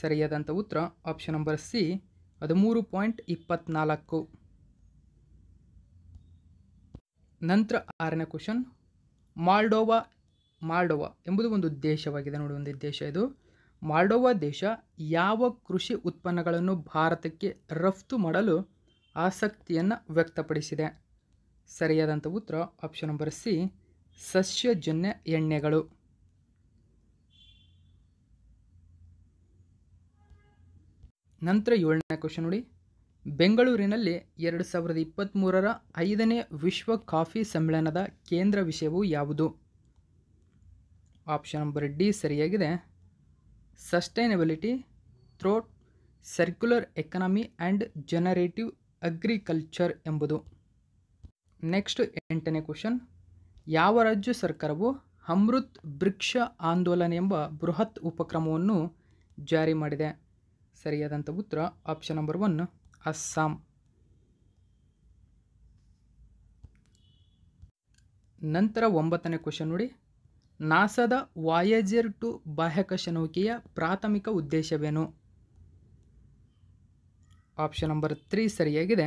ಸರಿಯಾದಂಥ ಉತ್ತರ ಆಪ್ಷನ್ ನಂಬರ್ ಸಿ ಹದಿಮೂರು ಪಾಯಿಂಟ್ ಇಪ್ಪತ್ತ್ನಾಲ್ಕು ನಂತರ ಆರನೇ ಕ್ವಶನ್ ಮಾಲ್ಡೋವಾ ಮಾಲ್ಡೋವಾ ಎಂಬುದು ಒಂದು ದೇಶವಾಗಿದೆ ನೋಡಿ ಒಂದು ದೇಶ ಇದು ಮಾಲ್ಡೋವಾ ದೇಶ ಯಾವ ಕೃಷಿ ಉತ್ಪನ್ನಗಳನ್ನು ಭಾರತಕ್ಕೆ ರಫ್ತು ಮಾಡಲು ಆಸಕ್ತಿಯನ್ನು ವ್ಯಕ್ತಪಡಿಸಿದೆ ಸರಿಯಾದಂಥ ಉತ್ತರ ಆಪ್ಷನ್ ನಂಬರ್ ಸಿ ಸಸ್ಯಜನ್ಯ ಎಣ್ಣೆಗಳು ನಂತರ ಏಳನೇ ಕ್ವಶನ್ ನೋಡಿ ಬೆಂಗಳೂರಿನಲ್ಲಿ ಎರಡು ಸಾವಿರದ ಇಪ್ಪತ್ತ್ಮೂರರ ಐದನೇ ವಿಶ್ವ ಕಾಫಿ ಸಮ್ಮೇಳನದ ಕೇಂದ್ರ ವಿಷಯವು ಯಾವುದು ಆಪ್ಷನ್ ನಂಬರ್ ಡಿ ಸರಿಯಾಗಿದೆ sustainability through circular economy and generative agriculture ಎಂಬುದು ನೆಕ್ಸ್ಟ್ ಎಂಟನೇ ಕ್ವಶನ್ ಯಾವ ರಾಜ್ಯ ಸರ್ಕಾರವು ಅಮೃತ್ ವೃಕ್ಷ ಆಂದೋಲನ ಎಂಬ ಬೃಹತ್ ಉಪಕ್ರಮವನ್ನು ಜಾರಿ ಮಾಡಿದೆ ಸರಿಯಾದಂಥ ಉತ್ತರ ಆಪ್ಷನ್ ನಂಬರ್ ಒನ್ ಅಸ್ಸಾಂ ನಂತರ ಒಂಬತ್ತನೇ ಕ್ವಶನ್ ನೋಡಿ ನಾಸಾದ ವಾಯೇಜರ್ ಟು ಬಾಹ್ಯಾಕಾಶ ನೌಕೆಯ ಪ್ರಾಥಮಿಕ ಉದ್ದೇಶವೇನು ಆಪ್ಷನ್ ನಂಬರ್ ತ್ರೀ ಸರಿಯಾಗಿದೆ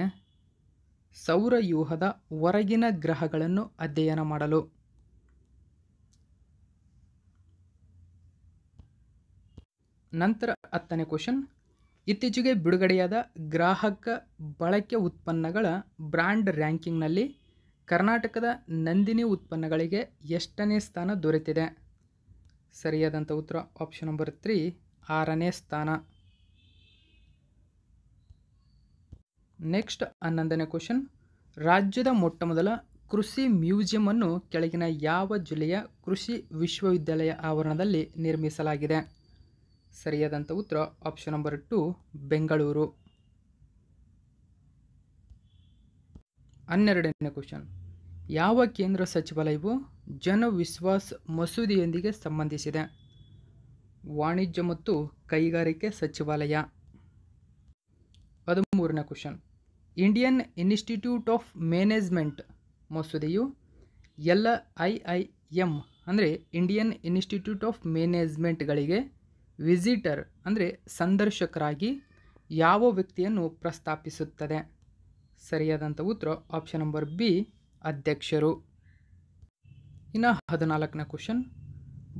ಸೌರವ್ಯೂಹದ ಹೊರಗಿನ ಗ್ರಹಗಳನ್ನು ಅಧ್ಯಯನ ಮಾಡಲು ನಂತರ ಹತ್ತನೇ ಕ್ವಶನ್ ಇತ್ತೀಚೆಗೆ ಬಿಡುಗಡೆಯಾದ ಗ್ರಾಹಕ ಬಳಕೆ ಉತ್ಪನ್ನಗಳ ಬ್ರ್ಯಾಂಡ್ ರ್ಯಾಂಕಿಂಗ್ನಲ್ಲಿ ಕರ್ನಾಟಕದ ನಂದಿನಿ ಉತ್ಪನ್ನಗಳಿಗೆ ಎಷ್ಟನೇ ಸ್ಥಾನ ದೊರೆತಿದೆ ಸರಿಯಾದಂಥ ಉತ್ತರ ಆಪ್ಷನ್ ನಂಬರ್ ತ್ರೀ ಆರನೇ ಸ್ಥಾನ ನೆಕ್ಸ್ಟ್ ಹನ್ನೊಂದನೇ ಕ್ವಶನ್ ರಾಜ್ಯದ ಮೊಟ್ಟಮೊದಲ ಕೃಷಿ ಮ್ಯೂಸಿಯಂ ಅನ್ನು ಕೆಳಗಿನ ಯಾವ ಜಿಲ್ಲೆಯ ಕೃಷಿ ವಿಶ್ವವಿದ್ಯಾಲಯ ಆವರಣದಲ್ಲಿ ನಿರ್ಮಿಸಲಾಗಿದೆ ಸರಿಯಾದಂಥ ಉತ್ತರ ಆಪ್ಷನ್ ನಂಬರ್ ಟು ಬೆಂಗಳೂರು ಹನ್ನೆರಡನೇ ಕ್ವಶನ್ ಯಾವ ಕೇಂದ್ರ ಸಚಿವಾಲಯವು ಜನ ವಿಶ್ವಾಸ್ ಮಸೂದೆಯೊಂದಿಗೆ ಸಂಬಂಧಿಸಿದೆ ವಾಣಿಜ್ಯ ಮತ್ತು ಕೈಗಾರಿಕೆ ಸಚಿವಾಲಯ ಹದಿಮೂರನೇ question Indian Institute of management ಮಸೂದೆಯು ಎಲ್ಲ ಐ ಐ ಎಮ್ ಅಂದರೆ ಇಂಡಿಯನ್ ಇನ್ಸ್ಟಿಟ್ಯೂಟ್ ಆಫ್ ಮ್ಯಾನೇಜ್ಮೆಂಟ್ಗಳಿಗೆ ವಿಸಿಟರ್ ಅಂದರೆ ಸಂದರ್ಶಕರಾಗಿ ಯಾವ ವ್ಯಕ್ತಿಯನ್ನು ಪ್ರಸ್ತಾಪಿಸುತ್ತದೆ ಸರಿಯಾದಂಥ ಉತ್ತರ ಆಪ್ಷನ್ ನಂಬರ್ ಬಿ ಅಧ್ಯಕ್ಷರು ಇನ್ನು ಹದಿನಾಲ್ಕನೇ ಕ್ವಶನ್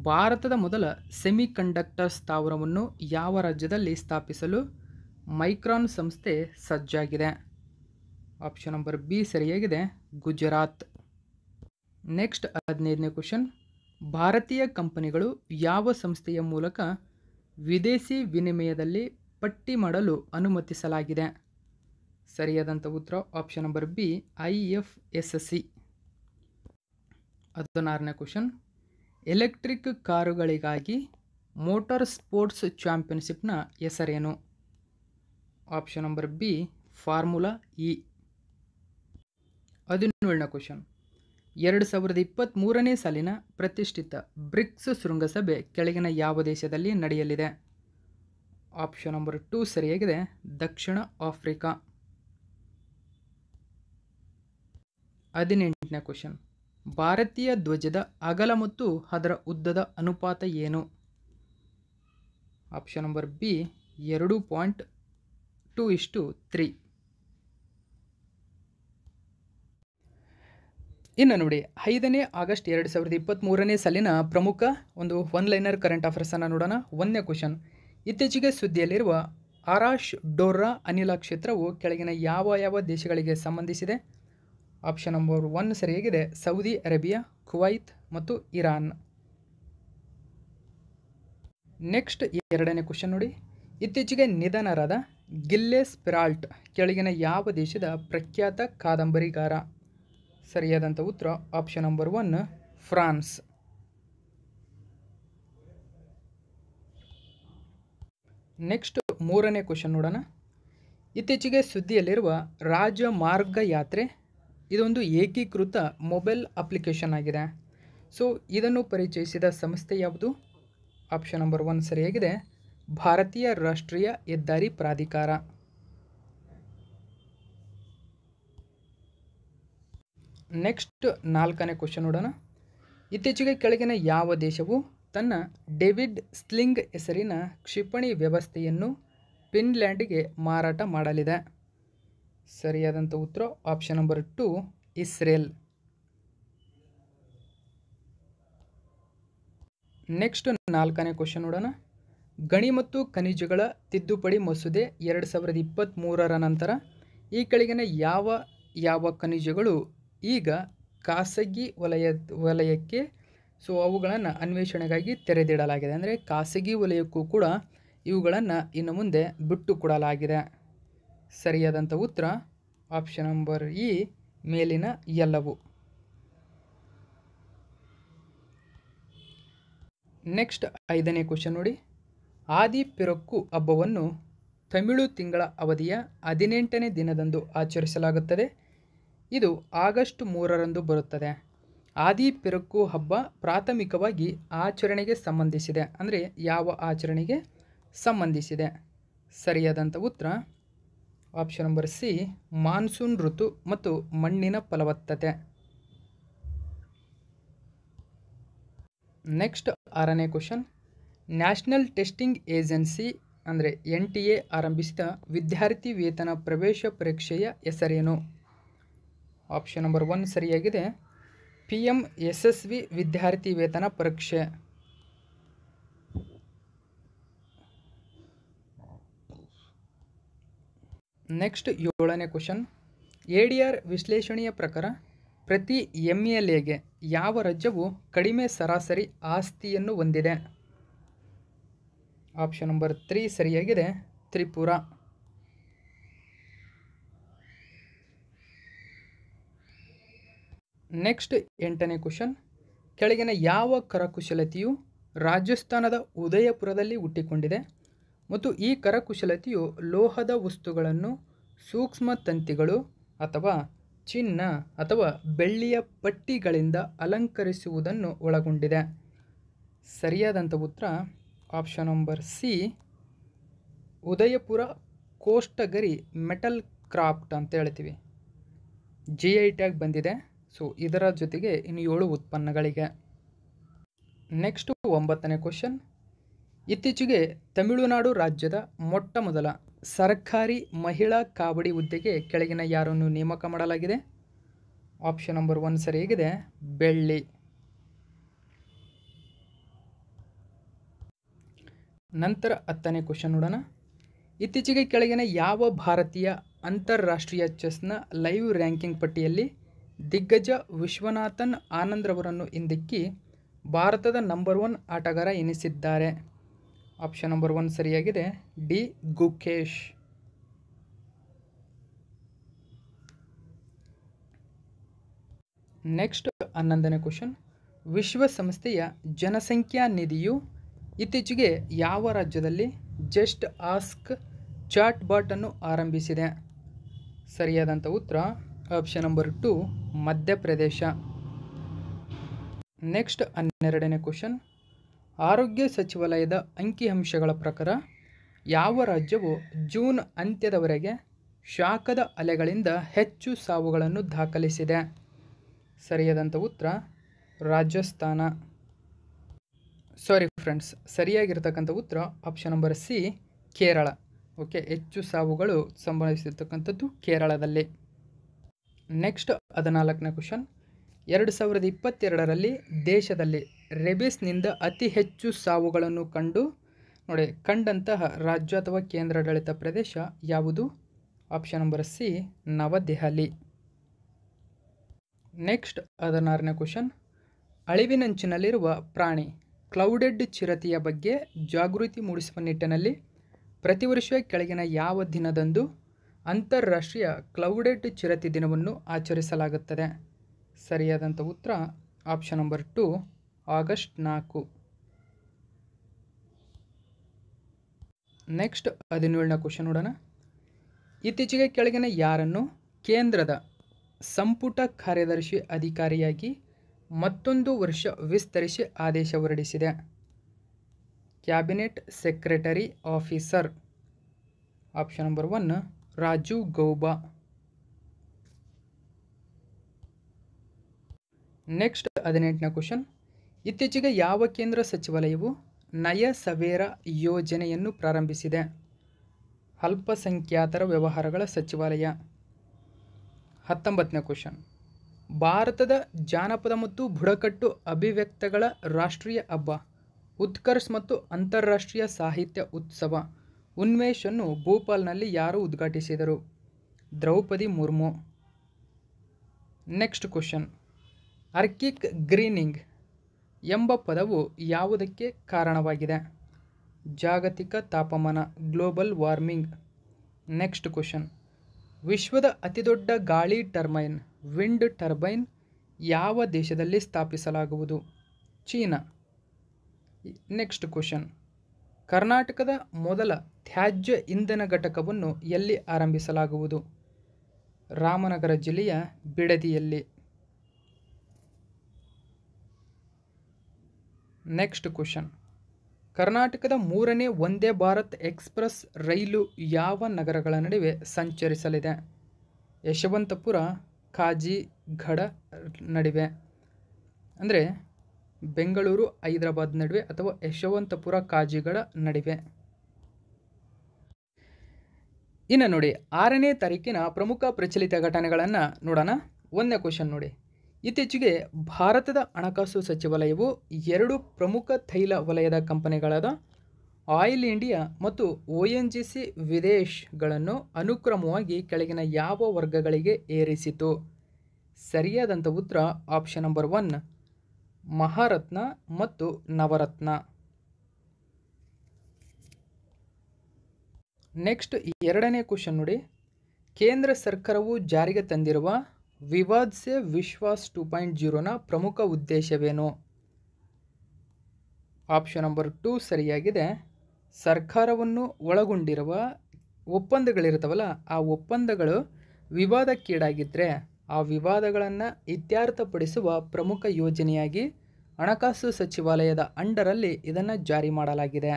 ಭಾರತದ ಮೊದಲ ಸೆಮಿಕಂಡಕ್ಟರ್ ಸ್ಥಾವರವನ್ನು ಯಾವ ರಾಜ್ಯದಲ್ಲಿ ಸ್ಥಾಪಿಸಲು ಮೈಕ್ರಾನ್ ಸಂಸ್ಥೆ ಸಜ್ಜಾಗಿದೆ ಆಪ್ಷನ್ ನಂಬರ್ ಬಿ ಸರಿಯಾಗಿದೆ ಗುಜರಾತ್ ನೆಕ್ಸ್ಟ್ ಹದಿನೈದನೇ ಕ್ವಶನ್ ಭಾರತೀಯ ಕಂಪನಿಗಳು ಯಾವ ಸಂಸ್ಥೆಯ ಮೂಲಕ ವಿದೇಶಿ ವಿನಿಮಯದಲ್ಲಿ ಪಟ್ಟಿ ಮಾಡಲು ಅನುಮತಿಸಲಾಗಿದೆ ಸರಿಯಾದಂಥ ಉತ್ತರ option number B I F S S C ಹದಿನಾರನೇ ಕ್ವಶನ್ ಎಲೆಕ್ಟ್ರಿಕ್ ಕಾರುಗಳಿಗಾಗಿ ಮೋಟಾರ್ ಸ್ಪೋರ್ಟ್ಸ್ ಚಾಂಪಿಯನ್ಶಿಪ್ನ ಹೆಸರೇನು option number B formula E ಹದಿನೇಳನೇ ಕ್ವಶನ್ ಎರಡು ಸಾವಿರದ ಇಪ್ಪತ್ತ್ಮೂರನೇ ಸಾಲಿನ ಪ್ರತಿಷ್ಠಿತ ಬ್ರಿಕ್ಸ್ ಶೃಂಗಸಭೆ ಕೆಳಗಿನ ಯಾವ ದೇಶದಲ್ಲಿ ನಡೆಯಲಿದೆ ಆಪ್ಷನ್ ನಂಬರ್ ಟೂ ಸರಿಯಾಗಿದೆ ದಕ್ಷಿಣ ಆಫ್ರಿಕಾ ಹದಿನೆಂಟನೇ ಕ್ವಶನ್ ಭಾರತೀಯ ಧ್ವಜದ ಅಗಲ ಮತ್ತು ಅದರ ಉದ್ದದ ಅನುಪಾತ ಏನು ಆಪ್ಷನ್ ನಂಬರ್ ಬಿ ಎರಡು ಪಾಯಿಂಟ್ ಟೂ ಇಷ್ಟು ತ್ರೀ ಇನ್ನು ನೋಡಿ ಐದನೇ ಆಗಸ್ಟ್ ಎರಡು ಸಾವಿರದ ಇಪ್ಪತ್ತ್ಮೂರನೇ ಸಾಲಿನ ಪ್ರಮುಖ ಒಂದು ಒನ್ ಲೈನರ್ ಕರೆಂಟ್ ಅಫೇರ್ಸನ್ನು ನೋಡೋಣ ಒಂದನೇ ಕ್ವಶನ್ ಇತ್ತೀಚೆಗೆ ಸುದ್ದಿಯಲ್ಲಿರುವ ಆರಾಶ್ ಡೋರ್ರಾ ಅನಿಲ ಕ್ಷೇತ್ರವು ಕೆಳಗಿನ ಯಾವ ಯಾವ ದೇಶಗಳಿಗೆ ಸಂಬಂಧಿಸಿದೆ ಆಪ್ಷನ್ ನಂಬರ್ ಒನ್ ಸರಿಯಾಗಿದೆ ಸೌದಿ ಅರೇಬಿಯಾ ಕುವೈತ್ ಮತ್ತು ಇರಾನ್ ನೆಕ್ಸ್ಟ್ ಎರಡನೇ ಕ್ವಶನ್ ನೋಡಿ ಇತ್ತೀಚೆಗೆ ನಿಧನರಾದ ಗಿಲ್ಲೆ ಪಿರಾಲ್ಟ್ ಕೆಳಗಿನ ಯಾವ ದೇಶದ ಪ್ರಖ್ಯಾತ ಕಾದಂಬರಿಗಾರ ಸರಿಯಾದಂಥ ಉತ್ತರ option number one France next ಮೂರನೇ ಕ್ವಶನ್ ನೋಡೋಣ ಇತ್ತೀಚೆಗೆ ಸುದ್ದಿಯಲ್ಲಿರುವ ರಾಜಮಾರ್ಗ ಯಾತ್ರೆ ಇದೊಂದು ಏಕೀಕೃತ ಮೊಬೈಲ್ ಅಪ್ಲಿಕೇಶನ್ ಆಗಿದೆ ಸೊ ಇದನ್ನು ಪರಿಚಯಿಸಿದ ಸಂಸ್ಥೆ ಯಾವುದು ಆಪ್ಷನ್ ನಂಬರ್ ಒನ್ ಸರಿಯಾಗಿದೆ ಭಾರತೀಯ ರಾಷ್ಟ್ರೀಯ ಹೆದ್ದಾರಿ ಪ್ರಾಧಿಕಾರ ನೆಕ್ಸ್ಟ್ ನಾಲ್ಕನೇ ಕ್ವಶನ್ ನೋಡೋಣ ಇತ್ತೀಚೆಗೆ ಕೆಳಗಿನ ಯಾವ ದೇಶವು ತನ್ನ ಡೇವಿಡ್ ಸ್ಲಿಂಗ್ ಹೆಸರಿನ ಕ್ಷಿಪಣಿ ವ್ಯವಸ್ಥೆಯನ್ನು ಫಿನ್ಲ್ಯಾಂಡ್ಗೆ ಮಾರಾಟ ಮಾಡಲಿದೆ ಸರಿಯಾದಂಥ ಉತ್ತರ option number two Israel next ನಾಲ್ಕನೇ ಕ್ವಶನ್ ನೋಡೋಣ ಗಣಿ ಮತ್ತು ಖನಿಜಗಳ ತಿದ್ದುಪಡಿ ಮಸೂದೆ ಎರಡು ಸಾವಿರದ ಇಪ್ಪತ್ತ್ಮೂರರ ನಂತರ ಈ ಕೆಳಗಿನ ಯಾವ ಯಾವ ಖನಿಜಗಳು ಈಗ ಖಾಸಗಿ ವಲಯ ವಲಯಕ್ಕೆ ಸೊ ಅವುಗಳನ್ನು ಅನ್ವೇಷಣೆಗಾಗಿ ತೆರೆದಿಡಲಾಗಿದೆ ಅಂದರೆ ಖಾಸಗಿ ವಲಯಕ್ಕೂ ಕೂಡ ಇವುಗಳನ್ನು ಇನ್ನು ಮುಂದೆ ಬಿಟ್ಟು ಕೊಡಲಾಗಿದೆ ಸರಿಯಾದಂಥ ಉತ್ತರ ಆಪ್ಷನ್ ನಂಬರ್ ಇ ಮೇಲಿನ ಎಲ್ಲವು ನೆಕ್ಸ್ಟ್ ಐದನೇ ಕ್ವಶನ್ ನೋಡಿ ಆದಿ ಪಿರಕ್ಕು ಹಬ್ಬವನ್ನು ತಮಿಳು ತಿಂಗಳ ಅವಧಿಯ ಹದಿನೆಂಟನೇ ದಿನದಂದು ಆಚರಿಸಲಾಗುತ್ತದೆ ಇದು ಆಗಸ್ಟ್ ಮೂರರಂದು ಬರುತ್ತದೆ ಆದಿ ಪಿರಕು ಹಬ್ಬ ಪ್ರಾಥಮಿಕವಾಗಿ ಆಚರಣೆಗೆ ಸಂಬಂಧಿಸಿದೆ ಅಂದರೆ ಯಾವ ಆಚರಣೆಗೆ ಸಂಬಂಧಿಸಿದೆ ಸರಿಯಾದಂಥ ಉತ್ತರ ಆಪ್ಷನ್ ನಂಬರ್ ಸಿ ಮಾನ್ಸೂನ್ ಋತು ಮತ್ತು ಮಣ್ಣಿನ ಫಲವತ್ತತೆ ನೆಕ್ಸ್ಟ್ ಆರನೇ ಕ್ವಶನ್ ನ್ಯಾಷನಲ್ ಟೆಸ್ಟಿಂಗ್ ಏಜೆನ್ಸಿ ಅಂದರೆ ಎನ್ ಟಿ ಎ ಆರಂಭಿಸಿದ ವಿದ್ಯಾರ್ಥಿ ವೇತನ ಪ್ರವೇಶ ಪರೀಕ್ಷೆಯ ಹೆಸರೇನು ಆಪ್ಷನ್ ನಂಬರ್ ಒನ್ ಸರಿಯಾಗಿದೆ ಪಿ ಎಂ ಯಶಸ್ವಿ ವಿದ್ಯಾರ್ಥಿ ವೇತನ ಪರೀಕ್ಷೆ ನೆಕ್ಸ್ಟ್ ಏಳನೇ ಕ್ವಶನ್ ಎ ಡಿ ಆರ್ ವಿಶ್ಲೇಷಣೆಯ ಪ್ರಕಾರ ಪ್ರತಿ ಎಮ್ ಎಲ್ ಎಗೆ ಯಾವ ರಾಜ್ಯವು ಕಡಿಮೆ ಸರಾಸರಿ ಆಸ್ತಿಯನ್ನು ಹೊಂದಿದೆ ಆಪ್ಷನ್ ನಂಬರ್ ತ್ರೀ ಸರಿಯಾಗಿದೆ ತ್ರಿಪುರ ನೆಕ್ಸ್ಟ್ ಎಂಟನೇ ಕ್ವಶನ್ ಕೆಳಗಿನ ಯಾವ ಕರಕುಶಲತೆಯು ರಾಜಸ್ಥಾನದ ಉದಯಪುರದಲ್ಲಿ ಹುಟ್ಟಿಕೊಂಡಿದೆ ಮತ್ತು ಈ ಕರಕುಶಲತೆಯು ಲೋಹದ ವಸ್ತುಗಳನ್ನು ಸೂಕ್ಷ್ಮ ತಂತಿಗಳು ಅಥವಾ ಚಿನ್ನ ಅಥವಾ ಬೆಳ್ಳಿಯ ಪಟ್ಟಿಗಳಿಂದ ಅಲಂಕರಿಸುವುದನ್ನು ಒಳಗೊಂಡಿದೆ ಸರಿಯಾದಂಥ ಉತ್ತರ ಆಪ್ಷನ್ ನಂಬರ್ ಸಿ ಉದಯಪುರ ಕೋಷ್ಟಗರಿ ಮೆಟಲ್ ಕ್ರಾಫ್ಟ್ ಅಂತ ಹೇಳ್ತೀವಿ ಜಿ ಐ ಟ್ಯಾಗ್ ಬಂದಿದೆ ಸೊ ಇದರ ಜೊತೆಗೆ ಇನ್ನು ಏಳು ಉತ್ಪನ್ನಗಳಿಗೆ ನೆಕ್ಸ್ಟು ಒಂಬತ್ತನೇ ಕ್ವಶನ್ ಇತ್ತೀಚೆಗೆ ತಮಿಳುನಾಡು ರಾಜ್ಯದ ಮೊಟ್ಟ ಮೊದಲ ಸರ್ಕಾರಿ ಮಹಿಳಾ ಕಾಬಡಿ ಹುದ್ದೆಗೆ ಕೆಳಗಿನ ಯಾರನ್ನು ನೇಮಕ ಮಾಡಲಾಗಿದೆ ಆಪ್ಷನ್ ನಂಬರ್ ಒನ್ ಸರಿಯಾಗಿದೆ ಬೆಳ್ಳಿ ನಂತರ ಹತ್ತನೇ ಕ್ವಶನ್ ನೋಡೋಣ ಇತ್ತೀಚೆಗೆ ಕೆಳಗಿನ ಯಾವ ಭಾರತೀಯ ಅಂತಾರಾಷ್ಟ್ರೀಯ ಚೆಸ್ನ ಲೈವ್ ರ್ಯಾಂಕಿಂಗ್ ಪಟ್ಟಿಯಲ್ಲಿ ದಿಗ್ಗಜ ವಿಶ್ವನಾಥನ್ ಆನಂದ್ರವರನ್ನು ಹಿಂದಿಕ್ಕಿ ಭಾರತದ ನಂಬರ್ ಒನ್ ಆಟಗಾರ ಎನಿಸಿದ್ದಾರೆ ಆಪ್ಷನ್ ನಂಬರ್ ಒನ್ ಸರಿಯಾಗಿದೆ ಡಿ ಗುಕೇಶ್ ನೆಕ್ಸ್ಟ್ ಹನ್ನೊಂದನೇ ಕ್ವಶನ್ ವಿಶ್ವಸಂಸ್ಥೆಯ ಜನಸಂಖ್ಯಾ ನಿಧಿಯು ಇತ್ತೀಚೆಗೆ ಯಾವ ರಾಜ್ಯದಲ್ಲಿ ಜಸ್ಟ್ ಆಸ್ಕ್ ಚಾಟ್ ಬಾಟನ್ನು ಆರಂಭಿಸಿದೆ ಸರಿಯಾದಂಥ ಉತ್ತರ option number two Madhya Pradesh next ಹನ್ನೆರಡನೇ ಕ್ವಶನ್ ಆರೋಗ್ಯ ಸಚಿವಾಲಯದ ಅಂಕಿಅಂಶಗಳ ಪ್ರಕಾರ ಯಾವ ರಾಜ್ಯವು ಜೂನ್ ಅಂತ್ಯದವರೆಗೆ ಶಾಖದ ಅಲೆಗಳಿಂದ ಹೆಚ್ಚು ಸಾವುಗಳನ್ನು ದಾಖಲಿಸಿದೆ ಸರಿಯಾದಂಥ ಉತ್ತರ ರಾಜಸ್ಥಾನ ಸಾರಿ ಫ್ರೆಂಡ್ಸ್ ಸರಿಯಾಗಿರ್ತಕ್ಕಂಥ ಉತ್ತರ option number C Kerala okay ಹೆಚ್ಚು ಸಾವುಗಳು ಸಂಭವಿಸಿರ್ತಕ್ಕಂಥದ್ದು ಕೇರಳದಲ್ಲಿ ನೆಕ್ಸ್ಟ್ ಹದಿನಾಲ್ಕನೇ ಕ್ವಶನ್ ಎರಡು ಸಾವಿರದ ಇಪ್ಪತ್ತೆರಡರಲ್ಲಿ ದೇಶದಲ್ಲಿ ರೆಬಿಸ್ನಿಂದ ಅತಿ ಹೆಚ್ಚು ಸಾವುಗಳನ್ನು ಕಂಡು ನೋಡಿ ಕಂಡಂತಹ ರಾಜ್ಯ ಅಥವಾ ಕೇಂದ್ರಾಡಳಿತ ಪ್ರದೇಶ ಯಾವುದು option number C New Delhi next ಹದಿನಾರನೇ ಕ್ವಶನ್ ಅಳಿವಿನಂಚಿನಲ್ಲಿರುವ ಪ್ರಾಣಿ ಕ್ಲೌಡೆಡ್ ಚಿರತೆಯ ಬಗ್ಗೆ ಜಾಗೃತಿ ಮೂಡಿಸುವ ನಿಟ್ಟಿನಲ್ಲಿ ಪ್ರತಿ ವರ್ಷ ಕೆಳಗಿನ ಯಾವ ದಿನದಂದು ಅಂತಾರಾಷ್ಟ್ರೀಯ ಕ್ಲೌಡೆಡ್ ಚಿರತೆ ದಿನವನ್ನು ಆಚರಿಸಲಾಗುತ್ತದೆ ಸರಿಯಾದಂಥ ಉತ್ತರ ಆಪ್ಷನ್ ನಂಬರ್ ಟು ಆಗಸ್ಟ್ ನಾಲ್ಕು ನೆಕ್ಸ್ಟ್ ಹದಿನೇಳನೇ ಕ್ವಶನ್ ನೋಡೋಣ ಇತ್ತೀಚೆಗೆ ಕೆಳಗಿನ ಯಾರನ್ನು ಕೇಂದ್ರದ ಸಂಪುಟ ಕಾರ್ಯದರ್ಶಿ ಅಧಿಕಾರಿಯಾಗಿ ಮತ್ತೊಂದು ವರ್ಷ ವಿಸ್ತರಿಸಿ ಆದೇಶ ಹೊರಡಿಸಿದೆ cabinet secretary officer option number one Raju Gauba next ಹದಿನೆಂಟನೇ ಕ್ವಶನ್ ಇತ್ತೀಚೆಗೆ ಯಾವ ಕೇಂದ್ರ ಸಚಿವಾಲಯವು ನಯ ಸವೇರ ಯೋಜನೆಯನ್ನು ಪ್ರಾರಂಭಿಸಿದೆ ಅಲ್ಪಸಂಖ್ಯಾತರ ವ್ಯವಹಾರಗಳ ಸಚಿವಾಲಯ ಹತ್ತೊಂಬತ್ತನೇ ಕ್ವಶನ್ ಭಾರತದ ಜಾನಪದ ಮತ್ತು ಬುಡಕಟ್ಟು ಅಭಿವ್ಯಕ್ತಗಳ ರಾಷ್ಟ್ರೀಯ ಹಬ್ಬ ಉತ್ಕರ್ಷ್ ಮತ್ತು ಅಂತಾರಾಷ್ಟ್ರೀಯ ಸಾಹಿತ್ಯ ಉತ್ಸವ ಉನ್ಮೇಷನ್ನು ಭೂಪಾಲ್ನಲ್ಲಿ ಯಾರು ಉದ್ಘಾಟಿಸಿದರು Draupadi Murmu next question Arctic greening ಎಂಬ ಪದವು ಯಾವುದಕ್ಕೆ ಕಾರಣವಾಗಿದೆ ಜಾಗತಿಕ ತಾಪಮಾನ ಗ್ಲೋಬಲ್ ವಾರ್ಮಿಂಗ್ ನೆಕ್ಸ್ಟ್ ಕ್ವಶನ್ ವಿಶ್ವದ ಅತಿದೊಡ್ಡ ಗಾಳಿ ಟರ್ಬೈನ್ ವಿಂಡ್ ಟರ್ಬೈನ್ ಯಾವ ದೇಶದಲ್ಲಿ ಸ್ಥಾಪಿಸಲಾಗುವುದು ಚೀನಾ ನೆಕ್ಸ್ಟ್ ಕ್ವಶನ್ ಕರ್ನಾಟಕದ ಮೊದಲ ತ್ಯಾಜ್ಯ ಇಂಧನ ಘಟಕವನ್ನು ಎಲ್ಲಿ ಆರಂಭಿಸಲಾಗುವುದು ರಾಮನಗರ ಜಿಲ್ಲೆಯ ಬಿಡದಿಯಲ್ಲಿ ನೆಕ್ಸ್ಟ್ ಕ್ವಶನ್ ಕರ್ನಾಟಕದ ಮೂರನೇ ಒಂದೇ ಭಾರತ್ ಎಕ್ಸ್ಪ್ರೆಸ್ ರೈಲು ಯಾವ ನಗರಗಳ ನಡುವೆ ಸಂಚರಿಸಲಿದೆ ಯಶವಂತಪುರ ಘಡ ನಡುವೆ ಅಂದರೆ ಬೆಂಗಳೂರು ಹೈದರಾಬಾದ್ ನಡುವೆ ಅಥವಾ ಯಶವಂತಪುರ ಕಾಜಿಗಳ ನಡುವೆ ಇನ್ನು ನೋಡಿ ಆರನೇ ತಾರೀಕಿನ ಪ್ರಮುಖ ಪ್ರಚಲಿತ ಘಟನೆಗಳನ್ನು ನೋಡೋಣ ಒಂದನೇ ಕ್ವಶನ್ ನೋಡಿ ಇತ್ತೀಚೆಗೆ ಭಾರತದ ಹಣಕಾಸು ಸಚಿವಾಲಯವು ಎರಡು ಪ್ರಮುಖ ತೈಲ ವಲಯದ ಕಂಪನಿಗಳಾದ ಆಯಿಲ್ ಇಂಡಿಯಾ ಮತ್ತು ಒ ಎನ್ ಜಿ ಸಿ ವಿದೇಶ್ಗಳನ್ನು ಅನುಕ್ರಮವಾಗಿ ಕೆಳಗಿನ ಯಾವ ವರ್ಗಗಳಿಗೆ ಏರಿಸಿತು ಸರಿಯಾದಂಥ ಉತ್ತರ ಆಪ್ಷನ್ ನಂಬರ್ ಒನ್ ಮಹಾರತ್ನ ಮತ್ತು ನವರತ್ನ ನೆಕ್ಸ್ಟ್ ಎರಡನೇ ಕ್ವಶನ್ ನೋಡಿ ಕೇಂದ್ರ ಸರ್ಕಾರವು ಜಾರಿಗೆ ತಂದಿರುವ ವಿವಾದ್ ಸೆ ವಿಶ್ವಾಸ್ ಟೂ ಪಾಯಿಂಟ್ ಜೀರೋನ ಪ್ರಮುಖ ಉದ್ದೇಶವೇನು ಆಪ್ಷನ್ ನಂಬರ್ ಟೂ ಸರಿಯಾಗಿದೆ ಸರ್ಕಾರವನ್ನು ಒಳಗೊಂಡಿರುವ ಒಪ್ಪಂದಗಳಿರ್ತವಲ್ಲ ಆ ಒಪ್ಪಂದಗಳು ವಿವಾದಕ್ಕೀಡಾಗಿದ್ದರೆ ಆ ವಿವಾದಗಳನ್ನು ಇತ್ಯರ್ಥಪಡಿಸುವ ಪ್ರಮುಖ ಯೋಜನೆಯಾಗಿ ಹಣಕಾಸು ಸಚಿವಾಲಯದ ಅಂಡರಲ್ಲಿ ಇದನ್ನು ಜಾರಿ ಮಾಡಲಾಗಿದೆ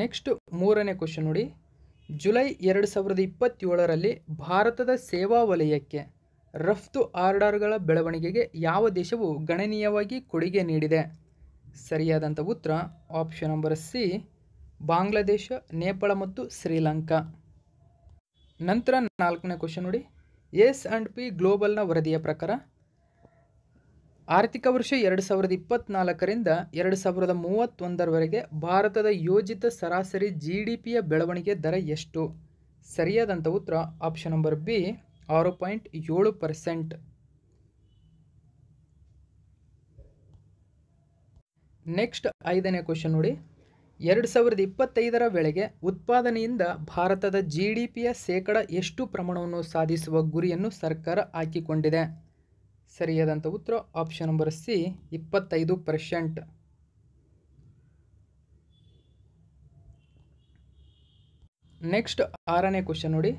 ನೆಕ್ಸ್ಟ್ ಮೂರನೇ ಕ್ವಶನ್ ನೋಡಿ ಜುಲೈ ಎರಡು ಸಾವಿರದ ಇಪ್ಪತ್ತೇಳರಲ್ಲಿ ಭಾರತದ ಸೇವಾ ವಲಯಕ್ಕೆ ರಫ್ತು ಆರ್ಡರ್ಗಳ ಬೆಳವಣಿಗೆಗೆ ಯಾವ ದೇಶವು ಗಣನೀಯವಾಗಿ ಕೊಡುಗೆ ನೀಡಿದೆ ಸರಿಯಾದಂಥ ಉತ್ತರ option number C Bangladesh Nepal ಮತ್ತು ಶ್ರೀಲಂಕಾ ನಂತರ ನಾಲ್ಕನೇ ಕ್ವಶನ್ ನೋಡಿ ಎಸ್ ಆ್ಯಂಡ್ ಪಿ ಗ್ಲೋಬಲ್ನ ವರದಿಯ ಪ್ರಕಾರ ಆರ್ಥಿಕ ವರ್ಷ ಎರಡು ಸಾವಿರದ ಇಪ್ಪತ್ತ್ನಾಲ್ಕರಿಂದ ಎರಡು ಸಾವಿರದ ಮೂವತ್ತೊಂದರವರೆಗೆ ಭಾರತದ ಯೋಜಿತ ಸರಾಸರಿ ಜಿ ಡಿ ಪಿಯ ಬೆಳವಣಿಗೆ ದರ ಎಷ್ಟು ಸರಿಯಾದಂಥ ಉತ್ತರ ಆಪ್ಷನ್ ನಂಬರ್ ಬಿ ಆರು ಪಾಯಿಂಟ್ ಏಳು ಪರ್ಸೆಂಟ್ ನೆಕ್ಸ್ಟ್ ಐದನೇ ಕ್ವಶನ್ ನೋಡಿ ಎರಡು ಸಾವಿರದ ಇಪ್ಪತ್ತೈದರ ವೇಳೆಗೆ ಉತ್ಪಾದನೆಯಿಂದ ಭಾರತದ ಜಿ ಡಿ ಪಿಯ ಶೇಕಡ ಎಷ್ಟು ಪ್ರಮಾಣವನ್ನು ಸಾಧಿಸುವ ಗುರಿಯನ್ನು ಸರ್ಕಾರ ಹಾಕಿಕೊಂಡಿದೆ ಸರಿಯಾದಂಥ ಉತ್ತರ ಆಪ್ಷನ್ ನಂಬರ್ ಸಿ ಇಪ್ಪತ್ತೈದು ಪರ್ಸೆಂಟ್ ನೆಕ್ಸ್ಟ್ ಆರನೇ ಕ್ವಶನ್ ನೋಡಿ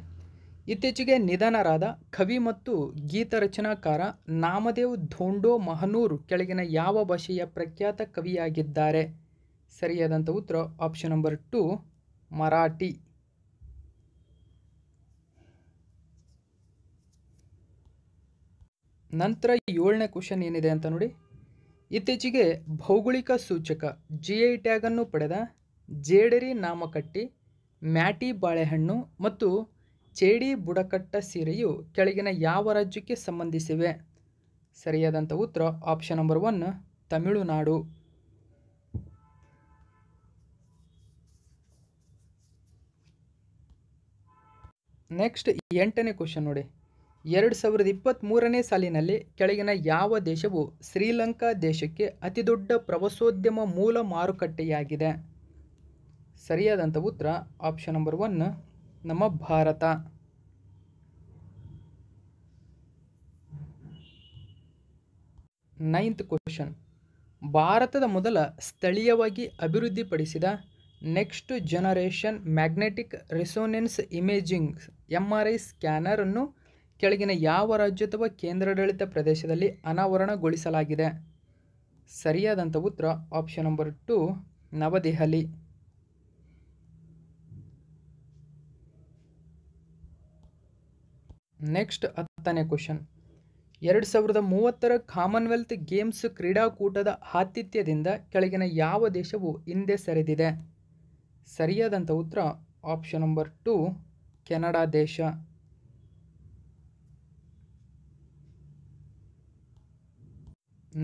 ಇತ್ತೀಚೆಗೆ ನಿಧನರಾದ ಕವಿ ಮತ್ತು ಗೀತರಚನಾಕಾರ ನಾಮದೇವ್ ಧೋಂಡೋ ಮಹನೂರ್ ಕೆಳಗಿನ ಯಾವ ಭಾಷೆಯ ಪ್ರಖ್ಯಾತ ಕವಿಯಾಗಿದ್ದಾರೆ ಸರಿಯಾದಂಥ ಉತ್ತರ ಆಪ್ಷನ್ ನಂಬರ್ ಟು ಮರಾಠಿ ನಂತರ ಏಳನೇ ಕ್ವಶನ್ ಏನಿದೆ ಅಂತ ನೋಡಿ ಇತ್ತೀಚೆಗೆ ಭೌಗೋಳಿಕ ಸೂಚಕ ಜಿ ಐ ಟ್ಯಾಗನ್ನು ಪಡೆದ ಜೇಡರಿ ನಾಮಕಟ್ಟಿ ಮ್ಯಾಟಿ ಬಾಳೆಹಣ್ಣು ಮತ್ತು ಚೇಡಿ ಬುಡಕಟ್ಟ ಸೀರೆಯು ಕೆಳಗಿನ ಯಾವ ರಾಜ್ಯಕ್ಕೆ ಸಂಬಂಧಿಸಿವೆ ಸರಿಯಾದಂಥ ಉತ್ತರ option number one Tamil Nadu next ಎಂಟನೇ ಕ್ವಶನ್ ನೋಡಿ ಎರಡು ಸಾವಿರದ ಇಪ್ಪತ್ತ್ಮೂರನೇ ಸಾಲಿನಲ್ಲಿ ಕೆಳಗಿನ ಯಾವ ದೇಶವು ಶ್ರೀಲಂಕಾ ದೇಶಕ್ಕೆ ಅತಿದೊಡ್ಡ ಪ್ರವಾಸೋದ್ಯಮ ಮೂಲ ಮಾರುಕಟ್ಟೆಯಾಗಿದೆ ಸರಿಯಾದಂಥ ಉತ್ತರ ಆಪ್ಷನ್ ನಂಬರ್ ಒನ್ ನಮ್ಮ ಭಾರತ ನೈನ್ತ್ ಕ್ವಶನ್ ಭಾರತದ ಮೊದಲ ಸ್ಥಳೀಯವಾಗಿ ಅಭಿವೃದ್ಧಿಪಡಿಸಿದ next generation magnetic resonance imaging M R I ಸ್ಕ್ಯಾನರನ್ನು ಕೆಳಗಿನ ಯಾವ ರಾಜ್ಯ ಅಥವಾ ಕೇಂದ್ರಾಡಳಿತ ಪ್ರದೇಶದಲ್ಲಿ ಅನಾವರಣಗೊಳಿಸಲಾಗಿದೆ ಸರಿಯಾದಂಥ ಉತ್ತರ option number two New Delhi next ಹತ್ತನೇ ಕ್ವಶನ್ ಎರಡು ಸಾವಿರದ ಮೂವತ್ತರ ಕಾಮನ್ವೆಲ್ತ್ ಗೇಮ್ಸ್ ಕ್ರೀಡಾಕೂಟದ ಆತಿಥ್ಯದಿಂದ ಕೆಳಗಿನ ಯಾವ ದೇಶವು ಹಿಂದೆ ಸರಿದಿದೆ ಸರಿಯಾದಂಥ ಉತ್ತರ ಆಪ್ಷನ್ ನಂಬರ್ ಟು ಕೆನಡಾ ದೇಶ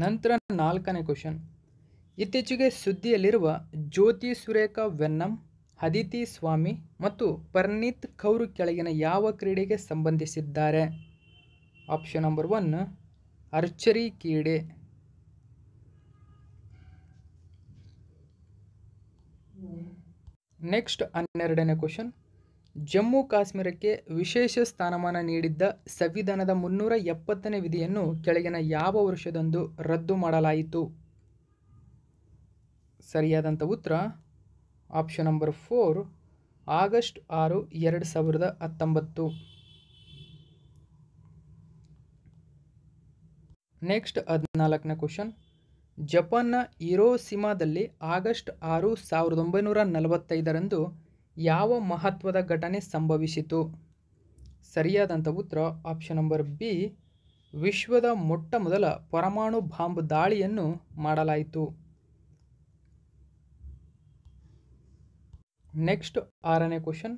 ನಂತರ ನಾಲ್ಕನೇ ಕ್ವಶನ್ ಇತ್ತೀಚೆಗೆ ಸುದ್ದಿಯಲ್ಲಿರುವ ಜ್ಯೋತಿ ಸುರೇಖಾ ವೆನ್ನಂ ಅದಿತಿ ಸ್ವಾಮಿ ಮತ್ತು ಪರ್ನೀತ್ ಕೌರ್ ಕೆಳಗಿನ ಯಾವ ಕ್ರೀಡೆಗೆ ಸಂಬಂಧಿಸಿದ್ದಾರೆ ಆಪ್ಷನ್ ನಂಬರ್ ಒನ್ ಅರ್ಚರಿ ಕ್ರೀಡೆ ನೆಕ್ಸ್ಟ್ ಹನ್ನೆರಡನೇ ಕ್ವಶನ್ ಜಮ್ಮು ಕಾಶ್ಮೀರಕ್ಕೆ ವಿಶೇಷ ಸ್ಥಾನಮಾನ ನೀಡಿದ್ದ ಸಂವಿಧಾನದ ಮುನ್ನೂರ ಎಪ್ಪತ್ತನೇ ವಿಧಿಯನ್ನು ಕೆಳಗಿನ ಯಾವ ವರ್ಷದಂದು ರದ್ದು ಮಾಡಲಾಯಿತು ಸರಿಯಾದಂಥ ಉತ್ತರ ಆಪ್ಷನ್ ನಂಬರ್ ಫೋರ್ ಆಗಸ್ಟ್ ಆರು ಎರಡು ಸಾವಿರದ ಹತ್ತೊಂಬತ್ತು ನೆಕ್ಸ್ಟ್ ಹದಿನಾಲ್ಕನೇ ಕ್ವಶನ್ ಜಪಾನ್ನ ಇರೋಸಿಮಾದಲ್ಲಿ ಆಗಸ್ಟ್ ಆರು ಸಾವಿರದ ಒಂಬೈನೂರ ನಲವತ್ತೈದರಂದು ಯಾವ ಮಹತ್ವದ ಘಟನೆ ಸಂಭವಿಸಿತು ಸರಿಯಾದಂಥ ಉತ್ತರ ಆಪ್ಷನ್ ನಂಬರ್ ಬಿ ವಿಶ್ವದ ಮೊಟ್ಟ ಮೊದಲ ಪರಮಾಣು ಬಾಂಬ್ ದಾಳಿಯನ್ನು ಮಾಡಲಾಯಿತು ನೆಕ್ಸ್ಟ್ ಆರನೇ ಕ್ವಶನ್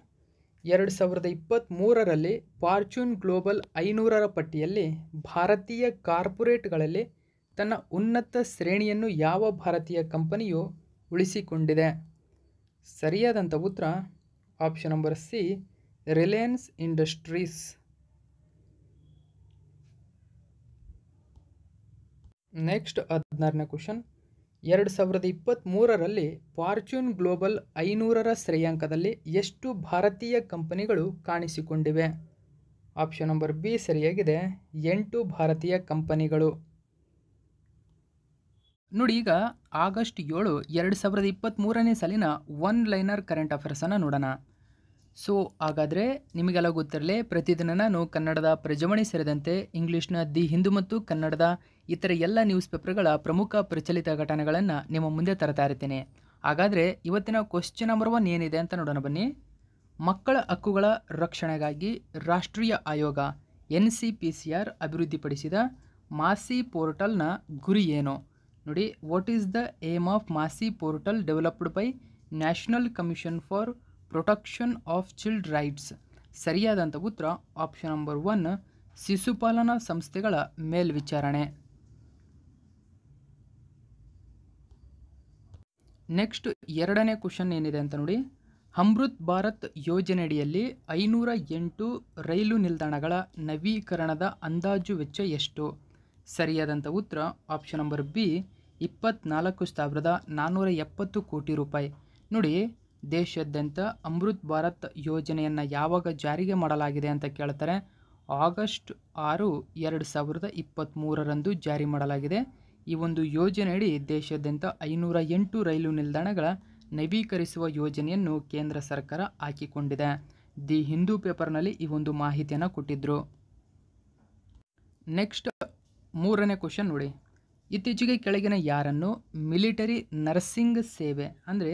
ಎರಡು ಸಾವಿರದ ಇಪ್ಪತ್ತ್ಮೂರರಲ್ಲಿ ಫಾರ್ಚೂನ್ ಗ್ಲೋಬಲ್ ಐನೂರರ ಪಟ್ಟಿಯಲ್ಲಿ ಭಾರತೀಯ ಕಾರ್ಪೊರೇಟ್ಗಳಲ್ಲಿ ತನ್ನ ಉನ್ನತ ಶ್ರೇಣಿಯನ್ನು ಯಾವ ಭಾರತೀಯ ಕಂಪನಿಯು ಉಳಿಸಿಕೊಂಡಿದೆ ಸರಿಯಾದಂಥ ಉತ್ತರ option number C Reliance Industries next ಹದಿನಾರನೇ ಕ್ವಶನ್ ಎರಡು ಸಾವಿರದ ಇಪ್ಪತ್ತ್ಮೂರರಲ್ಲಿ ಫಾರ್ಚೂನ್ ಗ್ಲೋಬಲ್ ಐನೂರರ ಶ್ರೇಯಾಂಕದಲ್ಲಿ ಎಷ್ಟು ಭಾರತೀಯ ಕಂಪನಿಗಳು ಕಾಣಿಸಿಕೊಂಡಿವೆ ಆಪ್ಷನ್ ನಂಬರ್ ಬಿ ಸರಿಯಾಗಿದೆ ಎಂಟು ಭಾರತೀಯ ಕಂಪನಿಗಳು ನೋಡಿ ಈಗ ಆಗಸ್ಟ್ ಏಳು ಎರಡು ಸಾವಿರದ ಇಪ್ಪತ್ತ್ಮೂರನೇ ಸಾಲಿನ ಒನ್ ಲೈನರ್ ಕರೆಂಟ್ ಅಫೇರ್ಸನ್ನು ನೋಡೋಣ ಸೊ ಹಾಗಾದರೆ ನಿಮಗೆಲ್ಲ ಗೊತ್ತಿರಲೇ ಪ್ರತಿದಿನ ನಾನು ಕನ್ನಡದ ಪ್ರಜಮಣಿ ಸೇರಿದಂತೆ ಇಂಗ್ಲೀಷ್ನ ದಿ ಹಿಂದೂ ಮತ್ತು ಕನ್ನಡದ ಇತರ ಎಲ್ಲ ನ್ಯೂಸ್ ಪೇಪರ್ಗಳ ಪ್ರಮುಖ ಪ್ರಚಲಿತ ಘಟನೆಗಳನ್ನು ನಿಮ್ಮ ಮುಂದೆ ತರತಾ ಇರ್ತೀನಿ ಹಾಗಾದರೆ ಇವತ್ತಿನ ಕ್ವಶನ್ ನಂಬರ್ ಒನ್ ಏನಿದೆ ಅಂತ ನೋಡೋಣ ಬನ್ನಿ ಮಕ್ಕಳ ಹಕ್ಕುಗಳ ರಕ್ಷಣೆಗಾಗಿ ರಾಷ್ಟ್ರೀಯ ಆಯೋಗ N C P C R ಅಭಿವೃದ್ಧಿಪಡಿಸಿದ ಮಾಸಿ ಪೋರ್ಟಲ್ನ ಗುರಿ ಏನು ನೋಡಿ what is the aim of MASI portal developed by national commission for protection of child rights ಸರಿಯಾದಂಥ ಉತ್ತರ ಆಪ್ಷನ್ ನಂಬರ್ ಒನ್ ಶಿಶುಪಾಲನಾ ಸಂಸ್ಥೆಗಳ ಮೇಲ್ವಿಚಾರಣೆ ನೆಕ್ಸ್ಟ್ ಎರಡನೇ ಕ್ವಶನ್ ಏನಿದೆ ಅಂತ ನೋಡಿ ಅಮೃತ್ ಭಾರತ್ ಯೋಜನೆಯಡಿಯಲ್ಲಿ ಐನೂರ ಎಂಟು ರೈಲು ನಿಲ್ದಾಣಗಳ ನವೀಕರಣದ ಅಂದಾಜು ವೆಚ್ಚ ಎಷ್ಟು ಸರಿಯಾದಂಥ ಉತ್ತರ ಆಪ್ಷನ್ ನಂಬರ್ ಬಿ ಇಪ್ಪತ್ನಾಲ್ಕು ಸಾವಿರದ ನಾನ್ನೂರ ಎಪ್ಪತ್ತು ಕೋಟಿ ರೂಪಾಯಿ ನೋಡಿ ದೇಶಾದ್ಯಂತ ಅಮೃತ್ ಭಾರತ್ ಯೋಜನೆಯನ್ನು ಯಾವಾಗ ಜಾರಿಗೆ ಮಾಡಲಾಗಿದೆ ಅಂತ ಕೇಳ್ತಾರೆ ಆಗಸ್ಟ್ ಆರು ಎರಡು ಸಾವಿರದ ಇಪ್ಪತ್ತ್ಮೂರರಂದು ಜಾರಿ ಮಾಡಲಾಗಿದೆ ಈ ಒಂದು ಯೋಜನೆಯಡಿ ದೇಶಾದ್ಯಂತ ಐನೂರ ಎಂಟು ರೈಲು ನಿಲ್ದಾಣಗಳ ನವೀಕರಿಸುವ ಯೋಜನೆಯನ್ನು ಕೇಂದ್ರ ಸರ್ಕಾರ ಹಾಕಿಕೊಂಡಿದೆ ದಿ ಹಿಂದೂ ಪೇಪರ್ನಲ್ಲಿ ಈ ಒಂದು ಮಾಹಿತಿಯನ್ನು ಕೊಟ್ಟಿದ್ದರು ನೆಕ್ಸ್ಟ್ ಮೂರನೇ ಕ್ವಶನ್ ನೋಡಿ ಇತ್ತೀಚೆಗೆ ಕೆಳಗಿನ ಯಾರನ್ನು ಮಿಲಿಟರಿ ನರ್ಸಿಂಗ್ ಸೇವೆ ಅಂದರೆ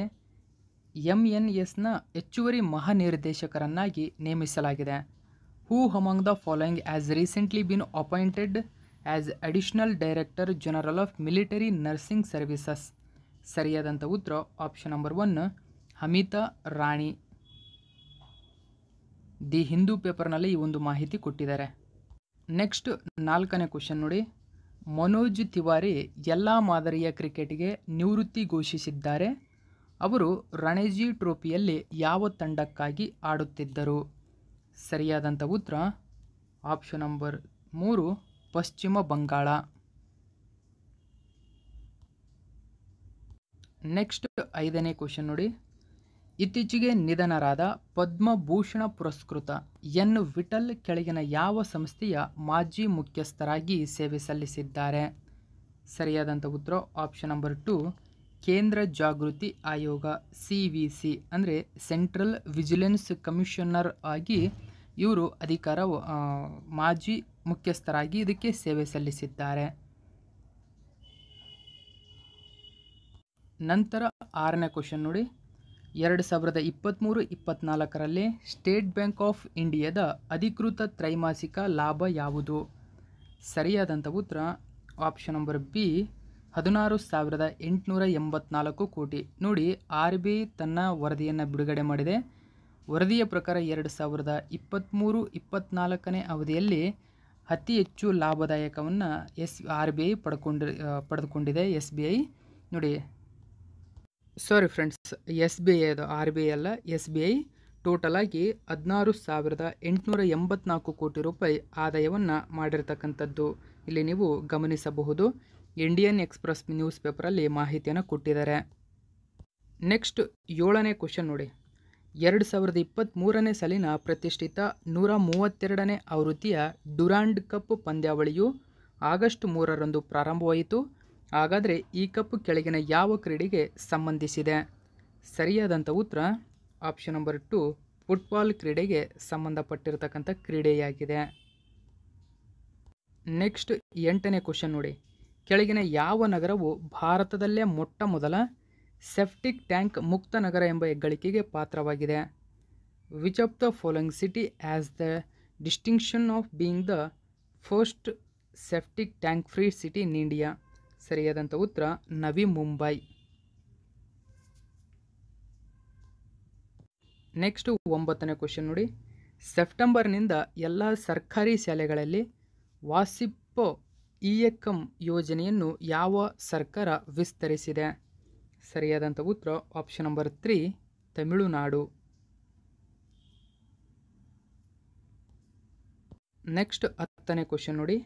ಎಂ ಎನ್ ಎಸ್ನ ಹೆಚ್ಚುವರಿ ಮಹಾನಿರ್ದೇಶಕರನ್ನಾಗಿ ನೇಮಿಸಲಾಗಿದೆ who among the following as recently been appointed as additional director general of military nursing services ಸರಿಯಾದಂಥ ಉತ್ತರ option number one Hamita Rani the Hindu ಪೇಪರ್ನಲ್ಲಿ ಈ ಒಂದು ಮಾಹಿತಿ ಕೊಟ್ಟಿದ್ದಾರೆ ನೆಕ್ಸ್ಟ್ ನಾಲ್ಕನೇ ಕ್ವಶನ್ ನೋಡಿ ಮನೋಜ್ ತಿವಾರಿ ಎಲ್ಲ ಮಾದರಿಯ ಕ್ರಿಕೆಟ್ಗೆ ನಿವೃತ್ತಿ ಘೋಷಿಸಿದ್ದಾರೆ ಅವರು ರಣಜಿ ಟ್ರೋಫಿಯಲ್ಲಿ ಯಾವ ತಂಡಕ್ಕಾಗಿ ಆಡುತ್ತಿದ್ದರು ಸರಿಯಾದಂಥ ಉತ್ತರ ಆಪ್ಷನ್ ನಂಬರ್ ಮೂರು ಪಶ್ಚಿಮ ಬಂಗಾಳ ನೆಕ್ಸ್ಟ್ ಐದನೇ ಕ್ವಶನ್ ನೋಡಿ ಇತ್ತೀಚೆಗೆ ನಿಧನರಾದ ಪದ್ಮಭೂಷಣ ಪುರಸ್ಕೃತ ಎನ್ ವಿಠಲ್ ಕೆಳಗಿನ ಯಾವ ಸಂಸ್ಥೆಯ ಮಾಜಿ ಮುಖ್ಯಸ್ಥರಾಗಿ ಸೇವೆ ಸಲ್ಲಿಸಿದ್ದಾರೆ ಸರಿಯಾದಂಥ ಉತ್ತರ ಆಪ್ಷನ್ ನಂಬರ್ ಟು ಕೇಂದ್ರ ಜಾಗೃತಿ ಆಯೋಗ ಸಿ ವಿ ಸಿ ಅಂದರೆ ಸೆಂಟ್ರಲ್ ವಿಜಿಲೆನ್ಸ್ ಕಮಿಷನರ್ ಆಗಿ ಇವರು ಅಧಿಕಾರ ಮಾಜಿ ಮುಖ್ಯಸ್ಥರಾಗಿ ಇದಕ್ಕೆ ಸೇವೆ ಸಲ್ಲಿಸಿದ್ದಾರೆ ನಂತರ ಆರನೇ ಕ್ವಶನ್ ನೋಡಿ ಎರಡು ಸಾವಿರದ ಇಪ್ಪತ್ತ್ಮೂರು ಇಪ್ಪತ್ತ್ನಾಲ್ಕರಲ್ಲಿ ಸ್ಟೇಟ್ ಬ್ಯಾಂಕ್ ಆಫ್ ಇಂಡಿಯಾದ ಅಧಿಕೃತ ತ್ರೈಮಾಸಿಕ ಲಾಭ ಯಾವುದು ಸರಿಯಾದಂಥ ಉತ್ತರ ಆಪ್ಷನ್ ನಂಬರ್ ಬಿ ಹದಿನಾರು ಸಾವಿರದ ಎಂಟುನೂರ ಎಂಬತ್ನಾಲ್ಕು ಕೋಟಿ ನೋಡಿ ಆರ್ ಬಿ ಐ ತನ್ನ ವರದಿಯನ್ನು ಬಿಡುಗಡೆ ಮಾಡಿದೆ ವರದಿಯ ಪ್ರಕಾರ ಎರಡು ಸಾವಿರದ ಇಪ್ಪತ್ತ್ಮೂರು ಇಪ್ಪತ್ತ್ನಾಲ್ಕನೇ ಅವಧಿಯಲ್ಲಿ ಅತಿ ಹೆಚ್ಚು ಲಾಭದಾಯಕವನ್ನು ಎಸ್ ಆರ್ ಬಿ ಐ ಪಡ್ಕೊಂಡಿ ಪಡೆದುಕೊಂಡಿದೆ ಎಸ್ ಬಿ ಐ ನೋಡಿ sorry friends S B I ಅದು ಆರ್ ಬಿ ಐ ಅಲ್ಲ ಎಸ್ ಬಿ ಐ ಆಗಿ ಹದಿನಾರು ಸಾವಿರದ ಎಂಟುನೂರ ಎಂಬತ್ನಾಲ್ಕು ಕೋಟಿ ರೂಪಾಯಿ ಆದಾಯವನ್ನು ಮಾಡಿರ್ತಕ್ಕಂಥದ್ದು ಇಲ್ಲಿ ನೀವು ಗಮನಿಸಬಹುದು ಇಂಡಿಯನ್ ಎಕ್ಸ್ಪ್ರೆಸ್ ನ್ಯೂಸ್ ಪೇಪರಲ್ಲಿ ಮಾಹಿತಿಯನ್ನು ಕೊಟ್ಟಿದ್ದಾರೆ ನೆಕ್ಸ್ಟ್ ಏಳನೇ ಕ್ವಶನ್ ನೋಡಿ ಎರಡು ಸಾವಿರದ ಇಪ್ಪತ್ತ್ಮೂರನೇ ಸಲಿನ ಪ್ರತಿಷ್ಠಿತ ನೂರ ಮೂವತ್ತೆರಡನೇ ಆವೃತ್ತಿಯ ಡುರಾಂಡ್ ಕಪ್ ಪಂದ್ಯಾವಳಿಯು ಆಗಸ್ಟ್ ಮೂರರಂದು ಪ್ರಾರಂಭವಾಯಿತು ಹಾಗಾದರೆ ಈ ಕಪ್ ಕೆಳಗಿನ ಯಾವ ಕ್ರೀಡೆಗೆ ಸಂಬಂಧಿಸಿದೆ ಸರಿಯಾದಂಥ ಉತ್ತರ ಆಪ್ಷನ್ ನಂಬರ್ ಟು ಫುಟ್ಬಾಲ್ ಕ್ರೀಡೆಗೆ ಸಂಬಂಧಪಟ್ಟಿರತಕ್ಕಂಥ ಕ್ರೀಡೆಯಾಗಿದೆ ನೆಕ್ಸ್ಟ್ ಎಂಟನೇ ಕ್ವಶನ್ ನೋಡಿ ಕೆಳಗಿನ ಯಾವ ನಗರವು ಭಾರತದಲ್ಲೇ ಮೊಟ್ಟ ಮೊದಲ ಸೆಫ್ಟಿಕ್ ಟ್ಯಾಂಕ್ ಮುಕ್ತ ನಗರ ಎಂಬ ಹೆಗ್ಗಳಿಕೆಗೆ ಪಾತ್ರವಾಗಿದೆ which of the following city as the distinction of being the first septic tank free city in India ಸರಿಯಾದಂಥ ಉತ್ತರ ನವಿ ಮುಂಬೈ ನೆಕ್ಸ್ಟ್ ಒಂಬತ್ತನೇ ಕ್ವಶನ್ ನೋಡಿ ಸೆಪ್ಟೆಂಬರ್ನಿಂದ ಎಲ್ಲ ಸರ್ಕಾರಿ ಶಾಲೆಗಳಲ್ಲಿ ಎಕ್ ಎಕ್ಕಂ ಯೋಜನೆಯನ್ನು ಯಾವ ಸರ್ಕಾರ ವಿಸ್ತರಿಸಿದೆ ಸರಿಯಾದಂಥ ಉತ್ತರ option number three Tamil Nadu next ಹತ್ತನೇ ಕ್ವಶನ್ ನೋಡಿ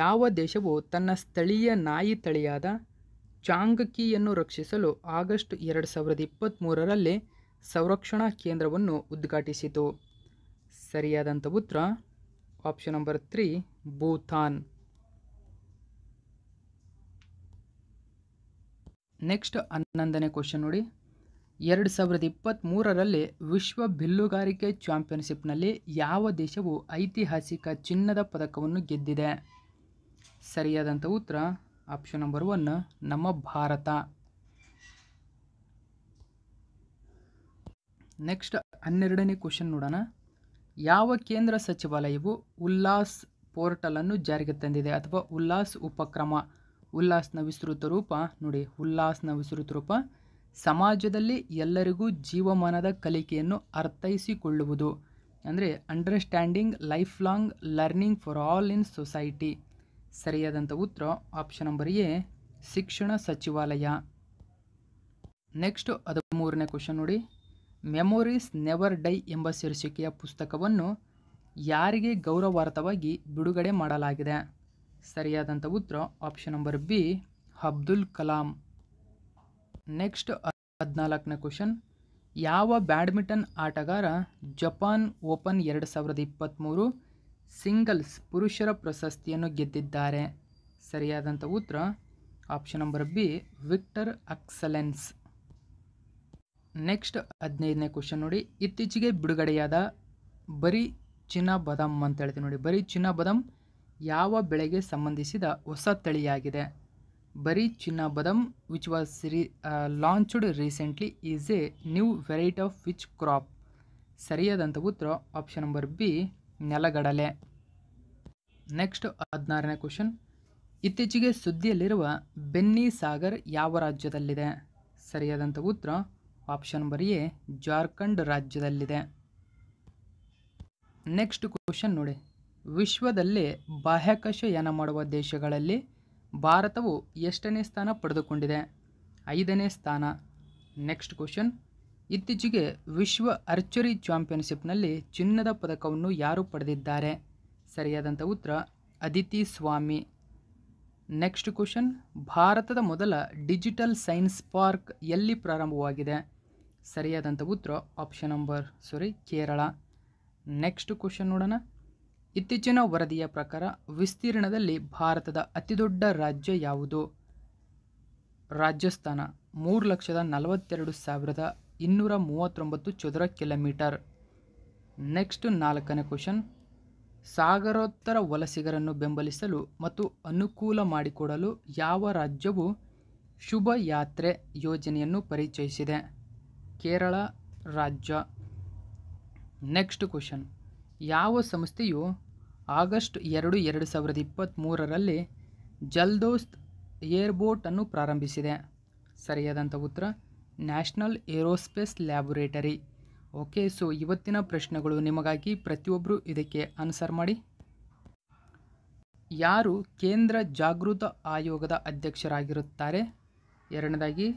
ಯಾವ ದೇಶವು ತನ್ನ ಸ್ಥಳೀಯ ನಾಯಿ ತಳಿಯಾದ ಚಾಂಗಕಿಯನ್ನು ರಕ್ಷಿಸಲು ಆಗಸ್ಟ್ ಎರಡು ಸಾವಿರದ ಇಪ್ಪತ್ತ್ಮೂರರಲ್ಲಿ ಸಂರಕ್ಷಣಾ ಕೇಂದ್ರವನ್ನು ಉದ್ಘಾಟಿಸಿತು ಸರಿಯಾದಂಥ ಉತ್ತರ option number three Bhutan next ಹನ್ನೊಂದನೇ ಕ್ವಶನ್ ನೋಡಿ ಎರಡು ಸಾವಿರದ ಇಪ್ಪತ್ತ್ಮೂರರಲ್ಲಿ ವಿಶ್ವ ಬಿಲ್ಲುಗಾರಿಕೆ ಚಾಂಪಿಯನ್ಶಿಪ್ನಲ್ಲಿ ಯಾವ ದೇಶವು ಐತಿಹಾಸಿಕ ಚಿನ್ನದ ಪದಕವನ್ನು ಗೆದ್ದಿದೆ ಸರಿಯಾದಂಥ ಉತ್ತರ ಆಪ್ಷನ್ ನಂಬರ್ ಒನ್ ನಮ್ಮ ಭಾರತ ನೆಕ್ಸ್ಟ್ ಹನ್ನೆರಡನೇ ಕ್ವಶನ್ ನೋಡೋಣ ಯಾವ ಕೇಂದ್ರ ಸಚಿವಾಲಯವು ಉಲ್ಲಾಸ್ ಪೋರ್ಟಲನ್ನು ಜಾರಿಗೆ ತಂದಿದೆ ಅಥವಾ ಉಲ್ಲಾಸ್ ಉಪಕ್ರಮ ಉಲ್ಲಾಸ್ನ ವಿಸ್ತೃತ ರೂಪ ನೋಡಿ ಉಲ್ಲಾಸ್ನ ವಿಸ್ತೃತ ರೂಪ ಸಮಾಜದಲ್ಲಿ ಎಲ್ಲರಿಗೂ ಜೀವಮಾನದ ಕಲಿಕೆಯನ್ನು ಅರ್ಥೈಸಿಕೊಳ್ಳುವುದು ಅಂದರೆ understanding life long learning for all in society ಸರಿಯಾದಂಥ ಉತ್ತರ ಆಪ್ಷನ್ ನಂಬರ್ ಎ ಶಿಕ್ಷಣ ಸಚಿವಾಲಯ ನೆಕ್ಸ್ಟ್ ಹದಿಮೂರನೇ ಕ್ವಶನ್ ನೋಡಿ ಮೆಮೊರೀಸ್ ನೆವರ್ ಡೈ ಎಂಬ ಶೀರ್ಷಿಕೆಯ ಪುಸ್ತಕವನ್ನು ಯಾರಿಗೆ ಗೌರವಾರ್ಥವಾಗಿ ಬಿಡುಗಡೆ ಮಾಡಲಾಗಿದೆ ಸರಿಯಾದಂಥ ಉತ್ತರ option number B Abdul Kalam next ಹದಿನಾಲ್ಕನೇ ಕ್ವಶನ್ ಯಾವ ಬ್ಯಾಡ್ಮಿಂಟನ್ ಆಟಗಾರ ಜಪಾನ್ ಓಪನ್ ಎರಡು ಸಾವಿರದ ಇಪ್ಪತ್ತ್ಮೂರು ಸಿಂಗಲ್ಸ್ ಪುರುಷರ ಪ್ರಶಸ್ತಿಯನ್ನು ಗೆದ್ದಿದ್ದಾರೆ ಸರಿಯಾದಂಥ ಉತ್ತರ option number B Victor Axelsen next ಹದಿನೈದನೇ ಕ್ವಶನ್ ನೋಡಿ ಇತ್ತೀಚೆಗೆ ಬಿಡುಗಡೆಯಾದ ಬರೀ ಚಿನ್ನ ಬದಾಮ್ ಅಂತ ಹೇಳ್ತೀವಿ ನೋಡಿ ಬರೀ ಚಿನ್ನ ಬದಾಮ್ ಯಾವ ಬೆಳೆಗೆ ಸಂಬಂಧಿಸಿದ ಹೊಸ ತಳಿಯಾಗಿದೆ ಬರೀ ಚಿನ್ನ ಬದಮ್ which was relaunched recently is a new variety of which crop ಸರಿಯಾದಂಥ ಉತ್ತರ ಆಪ್ಷನ್ ನಂಬರ್ ಬಿ ನೆಲಗಡಲೆ ನೆಕ್ಸ್ಟ್ ಹದಿನಾರನೇ ಕ್ವಶನ್ ಇತ್ತೀಚೆಗೆ ಸುದ್ದಿಯಲ್ಲಿರುವ ಬೆನ್ನಿ ಸಾಗರ್ ಯಾವ ರಾಜ್ಯದಲ್ಲಿದೆ ಸರಿಯಾದಂಥ ಉತ್ತರ ಆಪ್ಷನ್ ನಂಬರ್ ಎ ಜಾರ್ಖಂಡ್ ರಾಜ್ಯದಲ್ಲಿದೆ ನೆಕ್ಸ್ಟ್ ಕ್ವಶನ್ ನೋಡಿ ವಿಶ್ವದಲ್ಲೇ ಯಾನ ಮಾಡುವ ದೇಶಗಳಲ್ಲಿ ಭಾರತವು ಎಷ್ಟನೇ ಸ್ಥಾನ ಪಡೆದುಕೊಂಡಿದೆ ಐದನೇ ಸ್ಥಾನ ನೆಕ್ಸ್ಟ್ ಕ್ವಶನ್ ಇತ್ತೀಚೆಗೆ ವಿಶ್ವ ಅರ್ಚರಿ ಚಾಂಪಿಯನ್ಶಿಪ್ನಲ್ಲಿ ಚಿನ್ನದ ಪದಕವನ್ನು ಯಾರು ಪಡೆದಿದ್ದಾರೆ ಸರಿಯಾದಂಥ ಉತ್ತರ ಅದಿತಿ ಸ್ವಾಮಿ ನೆಕ್ಸ್ಟ್ ಕ್ವಶನ್ ಭಾರತದ ಮೊದಲ ಡಿಜಿಟಲ್ ಸೈನ್ಸ್ ಪಾರ್ಕ್ ಎಲ್ಲಿ ಪ್ರಾರಂಭವಾಗಿದೆ ಸರಿಯಾದಂಥ ಉತ್ತರ option number sorry Kerala next question ನೋಡೋಣ ಇತ್ತೀಚಿನ ವರದಿಯ ಪ್ರಕಾರ ವಿಸ್ತೀರ್ಣದಲ್ಲಿ ಭಾರತದ ಅತಿದೊಡ್ಡ ರಾಜ್ಯ ಯಾವುದು ರಾಜಸ್ಥಾನ ಮೂರು ಲಕ್ಷದ ನಲವತ್ತೆರಡು ಸಾವಿರದ ಇನ್ನೂರ ಮೂವತ್ತೊಂಬತ್ತು ಚದರ ಕಿಲೋಮೀಟರ್ ನೆಕ್ಸ್ಟ್ ನಾಲ್ಕನೇ ಕ್ವಶನ್ ಸಾಗರೋತ್ತರ ವಲಸಿಗರನ್ನು ಬೆಂಬಲಿಸಲು ಮತ್ತು ಅನುಕೂಲ ಮಾಡಿಕೊಡಲು ಯಾವ ರಾಜ್ಯವು ಶುಭ ಯಾತ್ರೆ ಯೋಜನೆಯನ್ನು ಪರಿಚಯಿಸಿದೆ ಕೇರಳ ರಾಜ್ಯ ನೆಕ್ಸ್ಟ್ ಕ್ವಶನ್ ಯಾವ ಸಂಸ್ಥೆಯು ಆಗಸ್ಟ್ ಎರಡು ಎರಡು ಸಾವಿರದ ಇಪ್ಪತ್ತ್ಮೂರರಲ್ಲಿ ಜಲ್ದೋಸ್ತ್ ಏರ್ಬೋಟನ್ನು ಪ್ರಾರಂಭಿಸಿದೆ ಸರಿಯಾದಂಥ ಉತ್ತರ national aerospace laboratory okay so ಇವತ್ತಿನ ಪ್ರಶ್ನೆಗಳು ನಿಮಗಾಗಿ ಪ್ರತಿಯೊಬ್ಬರು ಇದಕ್ಕೆ ಆನ್ಸರ್ ಮಾಡಿ ಯಾರು ಕೇಂದ್ರ ಜಾಗೃತ ಆಯೋಗದ ಅಧ್ಯಕ್ಷರಾಗಿರುತ್ತಾರೆ ಎರಡನೇದಾಗಿ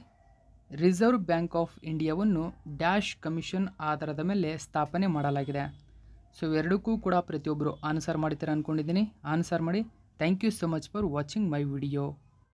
ರಿಸರ್ವ್ ಬ್ಯಾಂಕ್ ಆಫ್ ಇಂಡಿಯಾವನ್ನು ಡ್ಯಾಶ್ ಕಮಿಷನ್ ಆಧಾರದ ಮೇಲೆ ಸ್ಥಾಪನೆ ಮಾಡಲಾಗಿದೆ ಸೊ ಎರಡಕ್ಕೂ ಕೂಡ ಪ್ರತಿಯೊಬ್ಬರು ಆನ್ಸರ್ ಮಾಡ್ತಾರೆ ಅಂದ್ಕೊಂಡಿದ್ದೀನಿ ಆನ್ಸರ್ ಮಾಡಿ thank you so much for watching my video